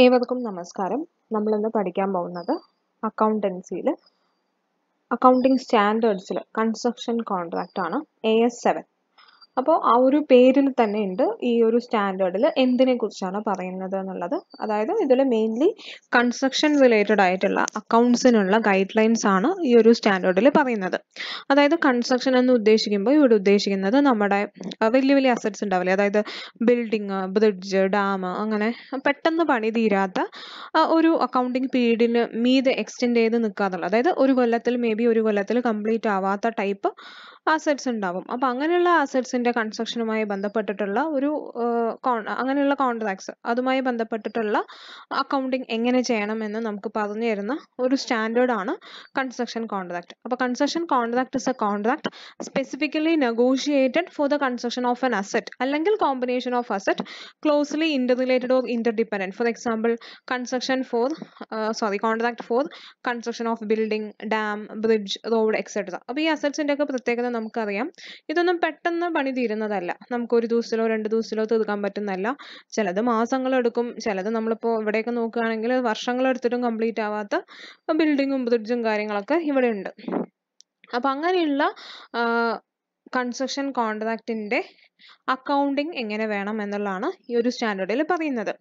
ഏവർക്കും നമസ്കാരം നമ്മൾ ഇന്ന് പഠിക്കാൻ പോകുന്നത് അക്കൗണ്ടൻസിയിൽ അക്കൗണ്ടിംഗ് സ്റ്റാൻഡേർഡ്സിൽ കൺസ്ട്രക്ഷൻ കോൺട്രാക്റ്റ് ആണ് എ എസ് സെവൻ അപ്പോൾ ആ ഒരു പേരിൽ തന്നെ ഉണ്ട് ഈ ഒരു സ്റ്റാൻഡേർഡിൽ എന്തിനെ കുറിച്ചാണ് പറയുന്നത് എന്നുള്ളത് അതായത് ഇതിൽ മെയിൻലി കൺസ്ട്രക്ഷൻ റിലേറ്റഡ് ആയിട്ടുള്ള അക്കൗണ്ട്സിനുള്ള ഗൈഡ് ലൈൻസ് ആണ് ഈ ഒരു സ്റ്റാൻഡേർഡിൽ പറയുന്നത് അതായത് കൺസ്ട്രക്ഷൻ എന്ന് ഉദ്ദേശിക്കുമ്പോൾ ഇവിടെ ഉദ്ദേശിക്കുന്നത് നമ്മുടെ വലിയ വലിയ അസറ്റ്സ് ഉണ്ടാവില്ലേ അതായത് ബിൽഡിങ് ബ്രിഡ്ജ് ഡാം അങ്ങനെ പെട്ടെന്ന് പണി തീരാത്ത ഒരു അക്കൗണ്ടിങ് പീരീഡിന് മീതെ എക്സ്റ്റെൻഡ് ചെയ്ത് നിൽക്കാതുള്ള അതായത് ഒരു കൊല്ലത്തിൽ മേ ബി ഒരു കൊല്ലത്തിൽ കംപ്ലീറ്റ് ആവാത്ത ടൈപ്പ് അസറ്റ്സ് ഉണ്ടാവും അപ്പോൾ അങ്ങനെയുള്ള അസറ്റ്സിൻ്റെ കൺസ്ട്രക്ഷനുമായി ബന്ധപ്പെട്ടിട്ടുള്ള ഒരു അങ്ങനെയുള്ള കോൺട്രാക്ട്സ് അതുമായി ബന്ധപ്പെട്ടിട്ടുള്ള അക്കൗണ്ടിങ് എങ്ങനെ ചെയ്യണം എന്ന് നമുക്ക് പറഞ്ഞു തരുന്ന ഒരു ആണ് കൺസ്ട്രക്ഷൻ കോൺട്രാക്ട് അപ്പോൾ construction contract is a contract specifically negotiated for the construction of an asset അല്ലെങ്കിൽ combination of asset closely interrelated or interdependent for example construction for sorry contract for construction of building dam bridge road etcetera അപ്പോൾ ഈ അസറ്റ്സിൻ്റെ ഒക്കെ പ്രത്യേകത നമുക്കറിയാം ഇതൊന്നും പെട്ടെന്ന് പണി തീരുന്നതല്ല നമുക്ക് ഒരു ദിവസത്തിലോ രണ്ട് ദിവസത്തിലോ തീർക്കാൻ പറ്റുന്നതല്ല ചിലത് മാസങ്ങളെടുക്കും ചിലത് നമ്മളിപ്പോൾ ഇവിടെയൊക്കെ നോക്കുകയാണെങ്കിൽ വർഷങ്ങളെടുത്തിട്ടും കംപ്ലീറ്റ് ആവാത്ത ബിൽഡിങ്ങും ബ്രിഡ്ജും കാര്യങ്ങളൊക്കെ ഇവിടെ ഉണ്ട് അപ്പം അങ്ങനെയുള്ള കൺസ്ട്രക്ഷൻ കോൺട്രാക്റ്റിൻ്റെ അക്കൗണ്ടിങ് എങ്ങനെ വേണം എന്നുള്ളതാണ് ഈ ഒരു സ്റ്റാൻഡേർഡിൽ പറയുന്നത്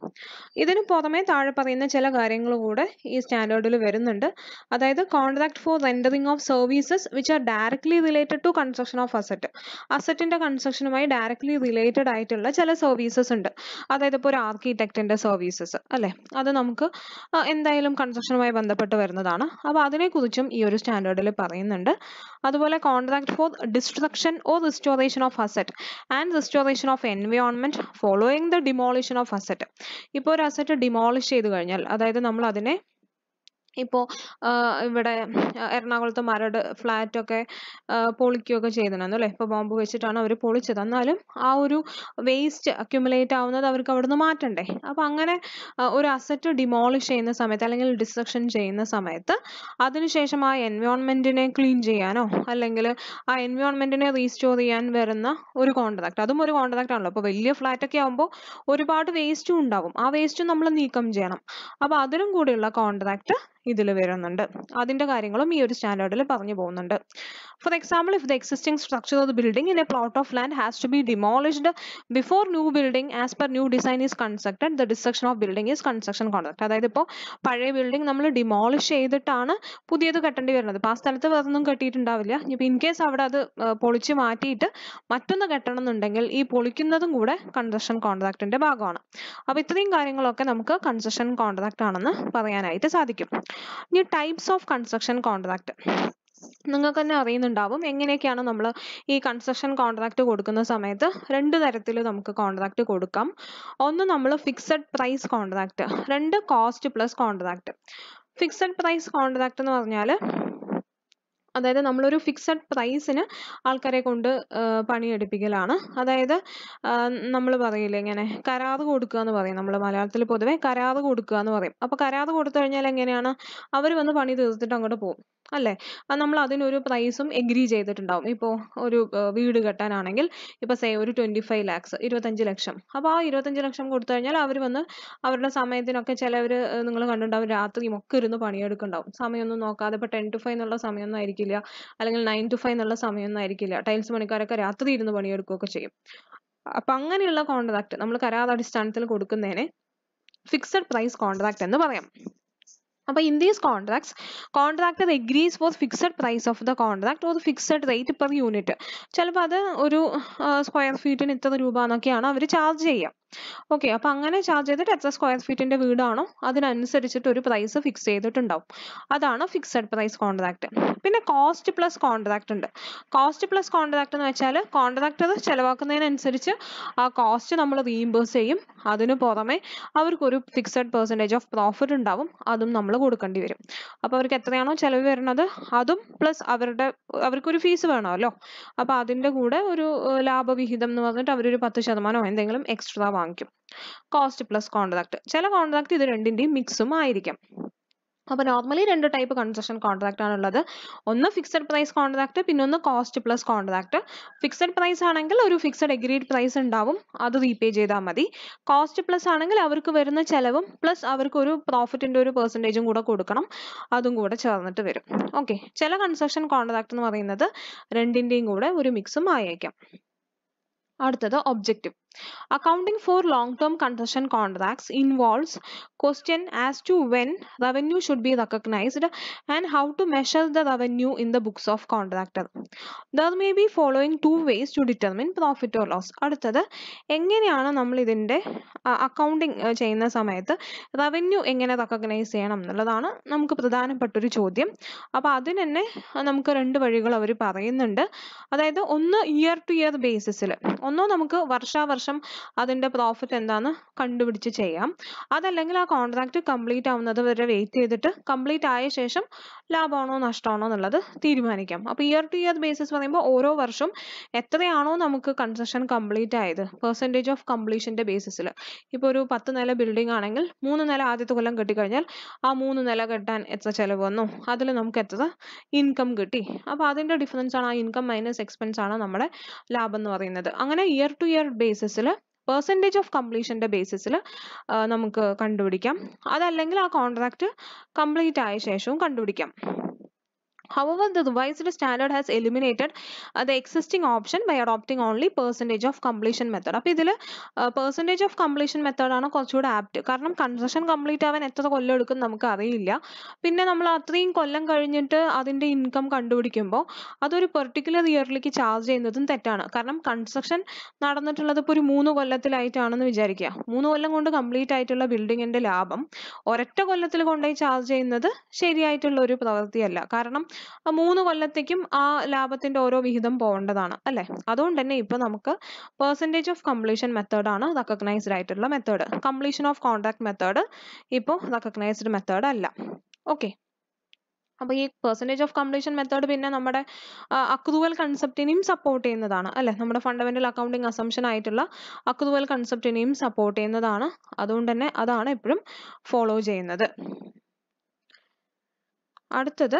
ഇതിന് പുറമേ താഴെ പറയുന്ന ചില കാര്യങ്ങൾ കൂടെ ഈ സ്റ്റാൻഡേർഡിൽ വരുന്നുണ്ട് അതായത് contract for rendering of services which are directly related to construction of asset അസറ്റിൻ്റെ കൺസ്ട്രക്ഷനുമായി ഡയറക്ട്ലി റിലേറ്റഡ് ആയിട്ടുള്ള ചില സർവീസസ് ഉണ്ട് അതായത് ഇപ്പോൾ ഒരു ആർക്കിടെക്റ്റിന്റെ സർവീസസ് അല്ലേ അത് നമുക്ക് എന്തായാലും കൺസ്ട്രക്ഷനുമായി ബന്ധപ്പെട്ട് വരുന്നതാണ് അപ്പോൾ അതിനെക്കുറിച്ചും ഈ ഒരു സ്റ്റാൻഡേർഡിൽ പറയുന്നുണ്ട് അതുപോലെ contract for destruction or restoration of asset and and restoration of environment following the demolition of asset ഇപ്പോൾ ഒരു അസറ്റ് ഡിമോളിഷ് ചെയ്ത് കഴിഞ്ഞാൽ അതായത് നമ്മൾ അതിനെ ഇപ്പോൾ ഇവിടെ എറണാകുളത്ത് മരട് ഫ്ലാറ്റൊക്കെ പൊളിക്കുകയൊക്കെ ചെയ്തിരുന്നു അല്ലേ ഇപ്പോൾ ബോംബ് വെച്ചിട്ടാണ് അവർ പൊളിച്ചത് എന്നാലും ആ ഒരു വേസ്റ്റ് അക്യുമുലേറ്റ് ആവുന്നത് അവർക്ക് അവിടുന്ന് മാറ്റണ്ടേ അപ്പോൾ അങ്ങനെ ഒരു അസറ്റ് ഡിമോളിഷ് ചെയ്യുന്ന സമയത്ത് അല്ലെങ്കിൽ ഡിസ്ട്രക്ഷൻ ചെയ്യുന്ന സമയത്ത് അതിനുശേഷം ആ എൻവയോൺമെൻറ്റിനെ ക്ലീൻ ചെയ്യാനോ അല്ലെങ്കിൽ ആ എൻവയോൺമെൻറ്റിനെ റീസ്റ്റോർ ചെയ്യാൻ വരുന്ന ഒരു കോൺട്രാക്ട് അതും ഒരു കോൺട്രാക്ട് ആണല്ലോ അപ്പോൾ വലിയ ഫ്ലാറ്റൊക്കെ ആകുമ്പോൾ ഒരുപാട് വേസ്റ്റും ഉണ്ടാവും ആ വേസ്റ്റും നമ്മൾ നീക്കം ചെയ്യണം അപ്പോൾ അതിനും കൂടിയുള്ള കോൺട്രാക്ട് ഇതിൽ വരുന്നുണ്ട് അതിൻ്റെ കാര്യങ്ങളും ഈ ഒരു സ്റ്റാൻഡേർഡിൽ പറഞ്ഞു പോകുന്നുണ്ട് for example if the existing structure of the building in a plot of land has to be demolished before new building as per new design is constructed the destruction of building is construction contract അതായത് ഇപ്പോൾ പഴയ building നമ്മൾ demolish ചെയ്തിട്ടാണ് പുതിയത് കെട്ടേണ്ടി വരുന്നത് അപ്പോൾ ആ സ്ഥലത്ത് വേറെ കെട്ടിയിട്ടുണ്ടാവില്ല ഇപ്പം ഇൻ കേസ് അവിടെ അത് പൊളിച്ച് മാറ്റിയിട്ട് മറ്റൊന്ന് കെട്ടണം എന്നുണ്ടെങ്കിൽ ഈ പൊളിക്കുന്നതും കൂടെ കൺസ്ട്രക്ഷൻ കോൺട്രാക്റ്റിന്റെ ഭാഗമാണ് അപ്പോൾ ഇത്രയും കാര്യങ്ങളൊക്കെ നമുക്ക് കൺസ്ട്രക്ഷൻ കോൺട്രാക്റ്റ് ആണെന്ന് പറയാനായിട്ട് സാധിക്കും ഇനി ടൈപ്സ് ഓഫ് കൺസ്ട്രക്ഷൻ കോൺട്രാക്ട് നിങ്ങൾക്ക് തന്നെ അറിയുന്നുണ്ടാവും എങ്ങനെയൊക്കെയാണ് നമ്മൾ ഈ കൺസ്ട്രക്ഷൻ കോൺട്രാക്ട് കൊടുക്കുന്ന സമയത്ത് രണ്ട് തരത്തിൽ നമുക്ക് കോൺട്രാക്ട് കൊടുക്കാം ഒന്ന് നമ്മൾ ഫിക്സഡ് പ്രൈസ് കോൺട്രാക്ട് രണ്ട് cost plus contract fixed price contract എന്ന് പറഞ്ഞാൽ അതായത് നമ്മളൊരു ഫിക്സഡ് പ്രൈസിന് ആൾക്കാരെ കൊണ്ട് പണിയെടുപ്പിക്കലാണ് അതായത് നമ്മൾ പറയില്ലേ ഇങ്ങനെ കരാറ് കൊടുക്കുക എന്ന് പറയും നമ്മൾ മലയാളത്തിൽ പൊതുവെ കരാറ് കൊടുക്കുക എന്ന് പറയും അപ്പോൾ കരാറ് കൊടുത്തു കഴിഞ്ഞാൽ എങ്ങനെയാണ് അവർ വന്ന് പണി തീർത്തിട്ട് അങ്ങോട്ട് പോകും അല്ലേ നമ്മൾ അതിനൊരു പ്രൈസും എഗ്രി ചെയ്തിട്ടുണ്ടാവും ഇപ്പോൾ ഒരു വീട് കെട്ടാനാണെങ്കിൽ ഇപ്പോൾ സേ ഒരു ട്വൻറ്റി ഫൈവ് ലാക്സ് ഇരുപത്തഞ്ച് ലക്ഷം അപ്പോൾ ആ ഇരുപത്തഞ്ച് ലക്ഷം കൊടുത്തു കഴിഞ്ഞാൽ അവർ വന്ന് അവരുടെ സമയത്തിനൊക്കെ ചിലവർ നിങ്ങൾ കണ്ടിട്ടുണ്ടാവും രാത്രിയും ഒക്കെ ഇരുന്ന് പണിയെടുക്കുന്നുണ്ടാവും സമയമൊന്നും നോക്കാതെ ഇപ്പോൾ ടെൻ ടു ഫൈവ് എന്നുള്ള സമയമൊന്നും ആയിരിക്കില്ല അല്ലെങ്കിൽ നയൻ ടു ഫൈവ് എന്നുള്ള സമയമൊന്നും ആയിരിക്കില്ല ടൈൽസ് പണിക്കാരൊക്കെ രാത്രി ഇരുന്ന് പണിയെടുക്കുകയൊക്കെ ചെയ്യും അപ്പം അങ്ങനെയുള്ള കോൺട്രാക്ട് നമ്മൾ കരാർ അടിസ്ഥാനത്തിൽ കൊടുക്കുന്നതിനെ ഫിക്സഡ് പ്രൈസ് കോൺട്രാക്ട് എന്ന് പറയാം അപ്പോൾ in these contracts contractor agrees for fixed price of the contract or fixed rate per unit ചിലപ്പോൾ അത് ഒരു സ്ക്വയർ ഫീറ്റിന് ഇത്ര രൂപ എന്നൊക്കെയാണ് അവർ ചാർജ് ചെയ്യുക ഓക്കെ അപ്പൊ അങ്ങനെ ചാർജ് ചെയ്തിട്ട് എത്ര സ്ക്വയർ ഫീറ്റിന്റെ വീടാണോ അതിനനുസരിച്ചിട്ട് ഒരു പ്രൈസ് ഫിക്സ് ചെയ്തിട്ടുണ്ടാവും അതാണ് ഫിക്സഡ് പ്രൈസ് കോൺട്രാക്ട് പിന്നെ കോസ്റ്റ് പ്ലസ് കോൺട്രാക്ട് ഉണ്ട് കോസ്റ്റ് പ്ലസ് കോൺട്രാക്ട് എന്ന് വെച്ചാൽ കോൺട്രാക്ടർ ചെലവാക്കുന്നതിനനുസരിച്ച് ആ കോസ്റ്റ് നമ്മൾ റീഇംബേഴ്സ് ചെയ്യും അതിനു പുറമെ അവർക്കൊരു ഫിക്സഡ് പെർസെൻറ്റേജ് ഓഫ് പ്രോഫിറ്റ് ഉണ്ടാവും അതും നമ്മൾ കൊടുക്കേണ്ടി വരും അപ്പോൾ അവർക്ക് എത്രയാണോ ചിലവ് വരുന്നത് അതും പ്ലസ് അവരുടെ അവർക്കൊരു ഫീസ് വേണമല്ലോ അപ്പോൾ അതിൻ്റെ കൂടെ ഒരു ലാഭവിഹിതം എന്ന് പറഞ്ഞിട്ട് അവരൊരു പത്ത് ശതമാനമോ എന്തെങ്കിലും എക്സ്ട്രാ വാങ്ങിക്കും കോസ്റ്റ് പ്ലസ് കോൺട്രാക്ട് ചില കോൺട്രാക്ട് ഇത് രണ്ടിന്റെയും മിക്സും ആയിരിക്കും അപ്പോൾ നോർമലി രണ്ട് ടൈപ്പ് കൺസ്ട്രക്ഷൻ കോൺട്രാക്റ്റ് ആണുള്ളത് ഒന്ന് ഫിക്സഡ് പ്രൈസ് കോൺട്രാക്റ്റ് പിന്നെ ഒന്ന് cost plus contract fixed price ആണെങ്കിൽ ഒരു ഫിക്സഡ് എഗ്രീഡ് പ്രൈസ് ഉണ്ടാവും അത് റീപേ ചെയ്താൽ മതി കോസ്റ്റ് പ്ലസ് ആണെങ്കിൽ അവർക്ക് വരുന്ന ചെലവും പ്ലസ് അവർക്ക് ഒരു പ്രോഫിറ്റിന്റെ ഒരു പെർസെൻറ്റേജും കൂടെ കൊടുക്കണം അതും കൂടെ ചേർന്നിട്ട് വരും ഓക്കെ ചില കൺസ്ട്രക്ഷൻ കോൺട്രാക്റ്റ് എന്ന് പറയുന്നത് രണ്ടിൻ്റെയും കൂടെ ഒരു മിക്സും ആയേക്കാം അടുത്തത് objective Accounting for long-term concession contracts involves question as to when revenue should be recognized and how to measure the revenue in the books of contractor. There may be following two ways to determine profit or loss. അടുത്തത് എങ്ങനെയാണ് നമ്മൾ ഇതിൻ്റെ accounting ചെയ്യുന്ന സമയത്ത് revenue എങ്ങനെ recognise ചെയ്യണം എന്നുള്ളതാണ് നമുക്ക് പ്രധാനപ്പെട്ട ഒരു ചോദ്യം അപ്പോൾ അതിന് തന്നെ നമുക്ക് രണ്ട് വഴികൾ അവർ പറയുന്നുണ്ട് അതായത് ഒന്ന് ഇയർ ടു ഇയർ ബേസിസിൽ ഒന്നോ നമുക്ക് വർഷാവർഷം ശേഷം അതിൻ്റെ പ്രോഫിറ്റ് എന്താണെന്ന് കണ്ടുപിടിച്ച് ചെയ്യാം അതല്ലെങ്കിൽ ആ കോൺട്രാക്റ്റ് കംപ്ലീറ്റ് ആവുന്നത് വരെ വെയിറ്റ് ചെയ്തിട്ട് കംപ്ലീറ്റ് ആയ ശേഷം ലാഭമാണോ നഷ്ടമാണോ എന്നുള്ളത് തീരുമാനിക്കാം അപ്പോൾ ഇയർ ടു ഇയർ ബേസിസ് പറയുമ്പോൾ ഓരോ വർഷം എത്രയാണോ നമുക്ക് കൺസ്ട്രക്ഷൻ കംപ്ലീറ്റ് ആയത് പെർസെൻറ്റേജ് ഓഫ് കംപ്ലീഷൻ്റെ ബേസിസിൽ ഇപ്പോൾ ഒരു പത്ത് നില ബിൽഡിംഗ് ആണെങ്കിൽ മൂന്ന് നില ആദ്യത്തെ കൊല്ലം കെട്ടിക്കഴിഞ്ഞാൽ ആ മൂന്ന് നില കെട്ടാൻ എത്ര ചിലവ് വന്നു അതിൽ നമുക്ക് എത്ര ഇൻകം കിട്ടി അപ്പോൾ അതിൻ്റെ ഡിഫറൻസ് ആണ് ആ ഇൻകം മൈനസ് എക്സ്പെൻസ് ആണ് നമ്മുടെ ലാഭം എന്ന് പറയുന്നത് അങ്ങനെ year to year basis basis percentage of കംപ്ലീഷൻ്റെ ബേസിസിൽ നമുക്ക് കണ്ടുപിടിക്കാം അതല്ലെങ്കിൽ ആ കോൺട്രാക്റ്റ് കംപ്ലീറ്റ് ആയ ശേഷവും കണ്ടുപിടിക്കാം However, the revised standard has eliminated uh, the existing option by adopting only percentage of completion method. അപ്പോൾ ഇതിൽ പെർസെൻറ്റേജ് ഓഫ് കംപ്ലീഷൻ മെത്തേഡാണ് കുറച്ചുകൂടെ ആപ്റ്റ് കാരണം കൺസ്ട്രക്ഷൻ കംപ്ലീറ്റ് ആവാൻ എത്ര കൊല്ലം എടുക്കും നമുക്ക് അറിയില്ല പിന്നെ നമ്മൾ അത്രയും കൊല്ലം കഴിഞ്ഞിട്ട് അതിൻ്റെ ഇൻകം കണ്ടുപിടിക്കുമ്പോൾ അതൊരു പെർട്ടിക്കുലർ ഇയറിലേക്ക് ചാർജ് ചെയ്യുന്നതും തെറ്റാണ് കാരണം കൺസ്ട്രക്ഷൻ നടന്നിട്ടുള്ളത് ഇപ്പോൾ ഒരു മൂന്ന് കൊല്ലത്തിലായിട്ടാണെന്ന് വിചാരിക്കുക മൂന്ന് കൊല്ലം കൊണ്ട് കംപ്ലീറ്റ് ആയിട്ടുള്ള ബിൽഡിങ്ങിൻ്റെ ലാഭം ഒരൊറ്റ കൊല്ലത്തിൽ കൊണ്ടുപോയി ചാർജ് ചെയ്യുന്നത് ശരിയായിട്ടുള്ള ഒരു പ്രവൃത്തിയല്ല കാരണം ആ മൂന്ന് കൊല്ലത്തേക്കും ആ ലാഭത്തിന്റെ ഓരോ വിഹിതം പോകേണ്ടതാണ് അല്ലെ അതുകൊണ്ട് തന്നെ ഇപ്പൊ നമുക്ക് പെർസെൻറ്റേജ് ഓഫ് കംപ്ലീഷൻ മെത്തേഡ് ആണ് റെക്കഗ്നൈസ്ഡ് ആയിട്ടുള്ള method completion of contract method ഇപ്പോൾ റെക്കഗ്നൈസ്ഡ് മെത്തേഡ് അല്ല ഓക്കെ അപ്പോൾ ഈ പെർസെൻറ്റേജ് ഓഫ് കംപ്ലീഷൻ മെത്തേഡ് പിന്നെ നമ്മുടെ അക്രൂവൽ കൺസെപ്റ്റിനെയും സപ്പോർട്ട് ചെയ്യുന്നതാണ് അല്ലേ നമ്മുടെ ഫണ്ടമെന്റൽ അക്കൗണ്ടിങ് അസംഷൻ ആയിട്ടുള്ള അക്രൂവൽ കൺസെപ്റ്റിനെയും സപ്പോർട്ട് ചെയ്യുന്നതാണ് അതുകൊണ്ട് തന്നെ അതാണ് എപ്പോഴും ഫോളോ ചെയ്യുന്നത് അടുത്തത്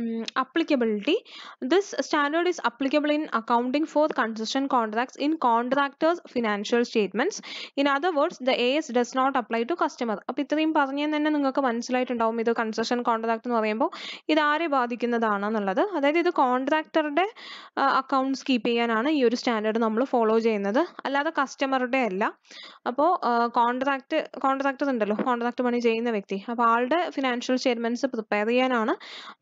um, applicability this standard is applicable in accounting for consistent contracts in contractors financial statements in other words the as does not apply to customer അപ്പോൾ ഇത്രയും പറഞ്ഞു തന്നെ നിങ്ങൾക്ക് മനസ്സിലായിട്ടുണ്ടാവും ഇത് കൺസഷൻ കോൺട്രാക്ട് എന്ന് പറയുമ്പോൾ ഇത് ആരെ ബാധിക്കുന്നതാണെന്നുള്ളത് അതായത് ഇത് കോൺട്രാക്ടറുടെ അക്കൗണ്ട്സ് കീപ്പ് ചെയ്യാനാണ് ഈ ഒരു സ്റ്റാൻഡേർഡ് നമ്മൾ ഫോളോ ചെയ്യുന്നത് അല്ലാതെ കസ്റ്റമറുടെ അല്ല അപ്പോൾ കോൺട്രാക്ട് കോൺട്രാക്ടർ ഉണ്ടല്ലോ കോൺട്രാക്ട് പണി ചെയ്യുന്ന വ്യക്തി അപ്പോൾ ആളുടെ ഫിനാൻഷ്യൽ സ്റ്റേറ്റ്മെന്റ്സ് പ്രിപ്പയർ ചെയ്യാനാണ്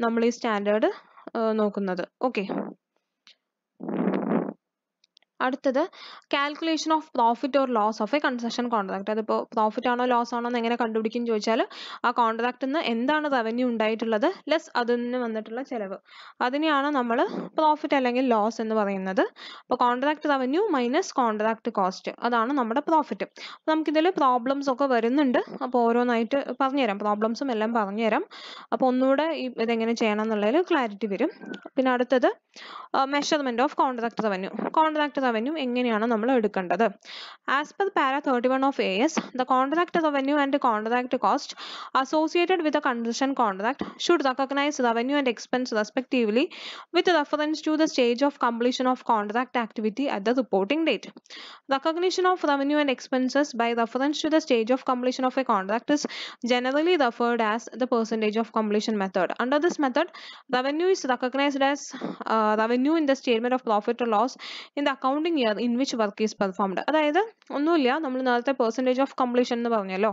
നമ്മൾ ഈ സ്റ്റാൻഡേർഡ് നോക്കുന്നത് ഓക്കെ അടുത്തത് calculation of profit or loss of a concession contract അതിപ്പോൾ പ്രോഫിറ്റ് ആണോ ലോസ് ആണോ എന്ന് എങ്ങനെ കണ്ടുപിടിക്കും ചോദിച്ചാൽ ആ കോൺട്രാക്റ്റിൽ നിന്ന് എന്താണ് റവന്യൂ ഉണ്ടായിട്ടുള്ളത് ലെസ് അതിൽ നിന്ന് വന്നിട്ടുള്ള ചിലവ് അതിനെയാണ് നമ്മൾ പ്രോഫിറ്റ് അല്ലെങ്കിൽ ലോസ് എന്ന് പറയുന്നത് അപ്പോൾ contract revenue minus contract cost അതാണ് നമ്മുടെ പ്രോഫിറ്റ് അപ്പോൾ നമുക്കിതിൽ പ്രോബ്ലംസ് ഒക്കെ വരുന്നുണ്ട് അപ്പോൾ ഓരോന്നായിട്ട് പറഞ്ഞുതരാം പ്രോബ്ലംസും എല്ലാം പറഞ്ഞുതരാം അപ്പോൾ ഒന്നുകൂടെ ഇതെങ്ങനെ ചെയ്യണം എന്നുള്ളതിൽ ക്ലാരിറ്റി വരും പിന്നെ അടുത്തത് measurement of contract revenue contract as per para 31 of AS, the contract of the and the contract cost associated with the construction contract should recognize the venue and expense respectively with reference to the stage of completion of contract activity at the reporting date. Recognition of revenue and expenses by reference to the stage of completion of a contract is generally referred as the percentage of completion method. Under this method, revenue is recognized as uh, revenue in the statement of profit or loss in the account counting year in which work is performed അതായത് ഒന്നുമില്ല നമ്മൾ നേരത്തെ percentage of completion എന്ന് പറഞ്ഞല്ലോ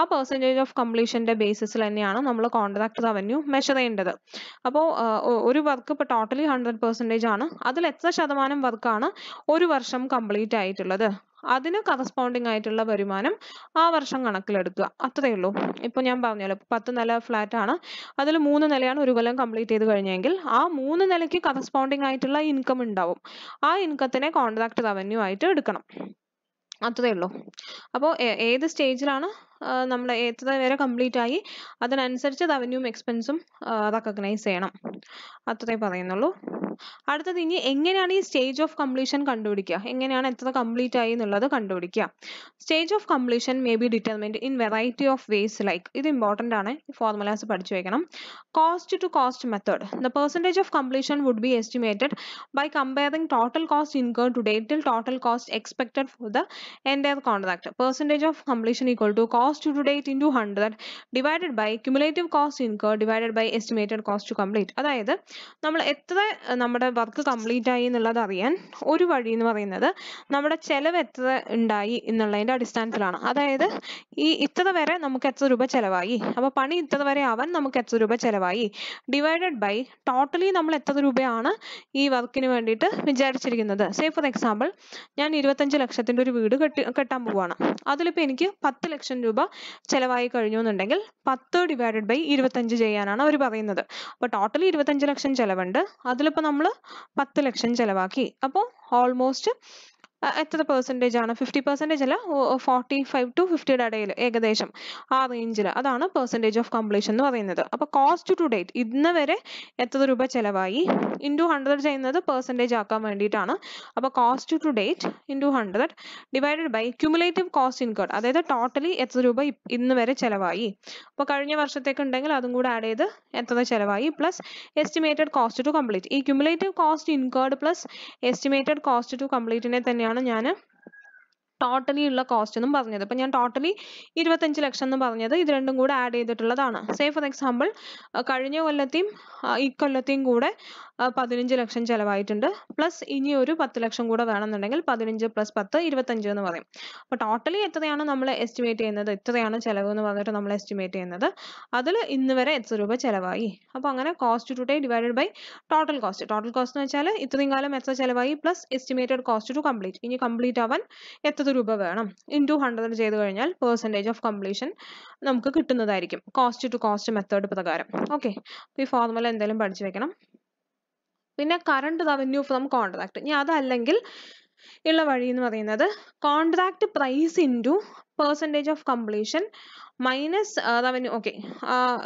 ആ percentage of കംപ്ലീഷൻ്റെ ബേസിസിൽ തന്നെയാണ് നമ്മൾ കോൺട്രാക്ട് റവന്യൂ മെഷർ ചെയ്യേണ്ടത് അപ്പോൾ ഒരു വർക്ക് ഇപ്പോൾ ടോട്ടലി ഹൺഡ്രഡ് പെർസെൻറ്റേജ് ആണ് അതിൽ എത്ര ശതമാനം വർക്കാണ് ഒരു വർഷം കംപ്ലീറ്റ് ആയിട്ടുള്ളത് അതിന് കറസ്പോണ്ടിങ് ആയിട്ടുള്ള വരുമാനം ആ വർഷം കണക്കിലെടുക്കുക അത്രയേ ഉള്ളൂ ഇപ്പൊ ഞാൻ പറഞ്ഞല്ലോ പത്ത് നില ഫ്ലാറ്റ് ആണ് അതിൽ മൂന്ന് നിലയാണ് ഒരു കൊല്ലം കംപ്ലീറ്റ് ചെയ്ത് കഴിഞ്ഞെങ്കിൽ ആ മൂന്ന് നിലയ്ക്ക് കറസ്പോണ്ടിങ് ആയിട്ടുള്ള ഇൻകം ഉണ്ടാവും ആ ഇൻകത്തിനെ കോൺട്രാക്ട് റവന്യൂ ആയിട്ട് എടുക്കണം അത്രയേ ഉള്ളൂ അപ്പോൾ ഏത് സ്റ്റേജിലാണ് നമ്മൾ എത്ര വരെ കംപ്ലീറ്റ് ആയി അതിനനുസരിച്ച് റവന്യൂവും എക്സ്പെൻസും റെക്കഗ്നൈസ് ചെയ്യണം അത്രേ പറയുന്നുള്ളൂ അടുത്തത് ഇനി എങ്ങനെയാണ് ഈ stage of completion കണ്ടുപിടിക്കുക എങ്ങനെയാണ് എത്ര complete ആയി എന്നുള്ളത് കണ്ടുപിടിക്കുക stage of completion may be determined in variety of ways like ഇത് important ആണ് formulas പഠിച്ചു വെക്കണം cost to cost method the percentage of completion would be estimated by comparing total cost incurred to date till total cost expected for the entire contract percentage of completion equal to cost to date into 100 divided by cumulative cost incurred divided by estimated cost to complete അതായത് നമ്മൾ എത്ര നമ്മുടെ work complete ആയി എന്നുള്ളത് അറിയാൻ ഒരു വഴി എന്ന് പറയുന്നത് നമ്മുടെ ചെലവ് എത്ര ഉണ്ടായി എന്നുള്ളതിന്റെ അടിസ്ഥാനത്തിലാണ് അതായത് ഈ ഇത്ര വരെ നമുക്ക് എത്ര രൂപ ചെലവായി അപ്പോൾ പണി ഇത്ര വരെ ആവാൻ നമുക്ക് എത്ര രൂപ ചെലവായി ഡിവൈഡഡ് ബൈ ടോട്ടലി നമ്മൾ എത്ര രൂപയാണ് ഈ വർക്കിന് വേണ്ടിയിട്ട് വിചാരിച്ചിരിക്കുന്നത് സേ ഫോർ എക്സാമ്പിൾ ഞാൻ ഇരുപത്തഞ്ച് ലക്ഷത്തിന്റെ ഒരു വീട് കെട്ടി കെട്ടാൻ പോവാണ് അതിലിപ്പോൾ എനിക്ക് പത്ത് ലക്ഷം രൂപ ചെലവായി കഴിഞ്ഞു എന്നുണ്ടെങ്കിൽ പത്ത് ഡിവൈഡഡ് ബൈ ഇരുപത്തഞ്ച് ചെയ്യാനാണ് അവർ പറയുന്നത് അപ്പോൾ ടോട്ടലി ഇരുപത്തഞ്ച് ലക്ഷം ചെലവുണ്ട് അതിലിപ്പോൾ നമ്മൾ നമ്മൾ പത്ത് ലക്ഷം ചിലവാക്കി അപ്പോൾ ഓൾമോസ്റ്റ് എത്ര പെർസെൻറ്റേജ് ആണ് ഫിഫ്റ്റി പെർസെൻറ്റേജ് അല്ല ഫോർട്ടി ഫൈവ് ടു ഫിഫ്റ്റിയുടെ ഇടയിൽ ഏകദേശം ആ റേഞ്ചിൽ അതാണ് പെർസെൻറ്റേജ് ഓഫ് കംപ്ലീഷൻ എന്ന് പറയുന്നത് അപ്പോൾ കോസ്റ്റ് ടു ഡേറ്റ് ഇന്ന് വരെ എത്ര രൂപ ചിലവായി ഇൻറ്റു ഹൺഡ്രഡ് ചെയ്യുന്നത് പെർസെൻറ്റേജ് ആക്കാൻ വേണ്ടിയിട്ടാണ് അപ്പോൾ cost to date into hundred divided by cumulative cost incurred അതായത് ടോട്ടലി എത്ര രൂപ ഇന്ന് വരെ ചിലവായി അപ്പോൾ കഴിഞ്ഞ വർഷത്തേക്ക് ഉണ്ടെങ്കിൽ അതും കൂടെ ആഡ് ചെയ്ത് എത്ര ചിലവായി plus estimated cost to complete ഈ cumulative cost incurred plus estimated cost to കംപ്ലീറ്റിനെ തന്നെയാണ് ആണ് ഞാൻ ടോട്ടലി ഉള്ള കോസ്റ്റ് എന്നും പറഞ്ഞത് അപ്പം ഞാൻ ടോട്ടലി ഇരുപത്തഞ്ച് ലക്ഷം എന്ന് പറഞ്ഞത് ഇത് രണ്ടും കൂടെ ആഡ് ചെയ്തിട്ടുള്ളതാണ് സേ ഫോർ എക്സാമ്പിൾ കഴിഞ്ഞ കൊല്ലത്തെയും ഈ കൊല്ലത്തെയും കൂടെ പതിനഞ്ച് ലക്ഷം ചിലവായിട്ടുണ്ട് പ്ലസ് ഇനി ഒരു പത്ത് ലക്ഷം കൂടെ വേണമെന്നുണ്ടെങ്കിൽ പതിനഞ്ച് പ്ലസ് പത്ത് ഇരുപത്തഞ്ച് എന്ന് പറയും അപ്പോൾ ടോട്ടലി എത്രയാണ് നമ്മൾ എസ്റ്റിമേറ്റ് ചെയ്യുന്നത് എത്രയാണ് ചിലവ് എന്ന് പറഞ്ഞിട്ട് നമ്മൾ എസ്റ്റിമേറ്റ് ചെയ്യുന്നത് അതിൽ ഇന്ന് വരെ എത്ര രൂപ ചിലവായി അപ്പോൾ അങ്ങനെ cost to date divided by total cost total cost എന്ന് വെച്ചാൽ ഇത്രയും കാലം എത്ര ചിലവായി plus estimated cost to complete ഇനി കംപ്ലീറ്റ് ആവാൻ എത്ര രൂപ വേണം ടു ഹൺഡ്രഡ് ചെയ്ത് കഴിഞ്ഞാൽ പെർസെൻറ്റേജ് ഓഫ് കംപ്ലീഷൻ നമുക്ക് കിട്ടുന്നതായിരിക്കും കോസ്റ്റ് ടു കോസ്റ്റ് മെത്തേഡ് പ്രകാരം ഓക്കെ ഈ ഫോർമുല എന്തായാലും പഠിച്ചു വെക്കണം പിന്നെ കറണ്ട് റവന്യൂ ഫ്രം കോൺട്രാക്ട് ഇനി അതല്ലെങ്കിൽ ഉള്ള വഴി എന്ന് പറയുന്നത് contract price into percentage of completion minus revenue okay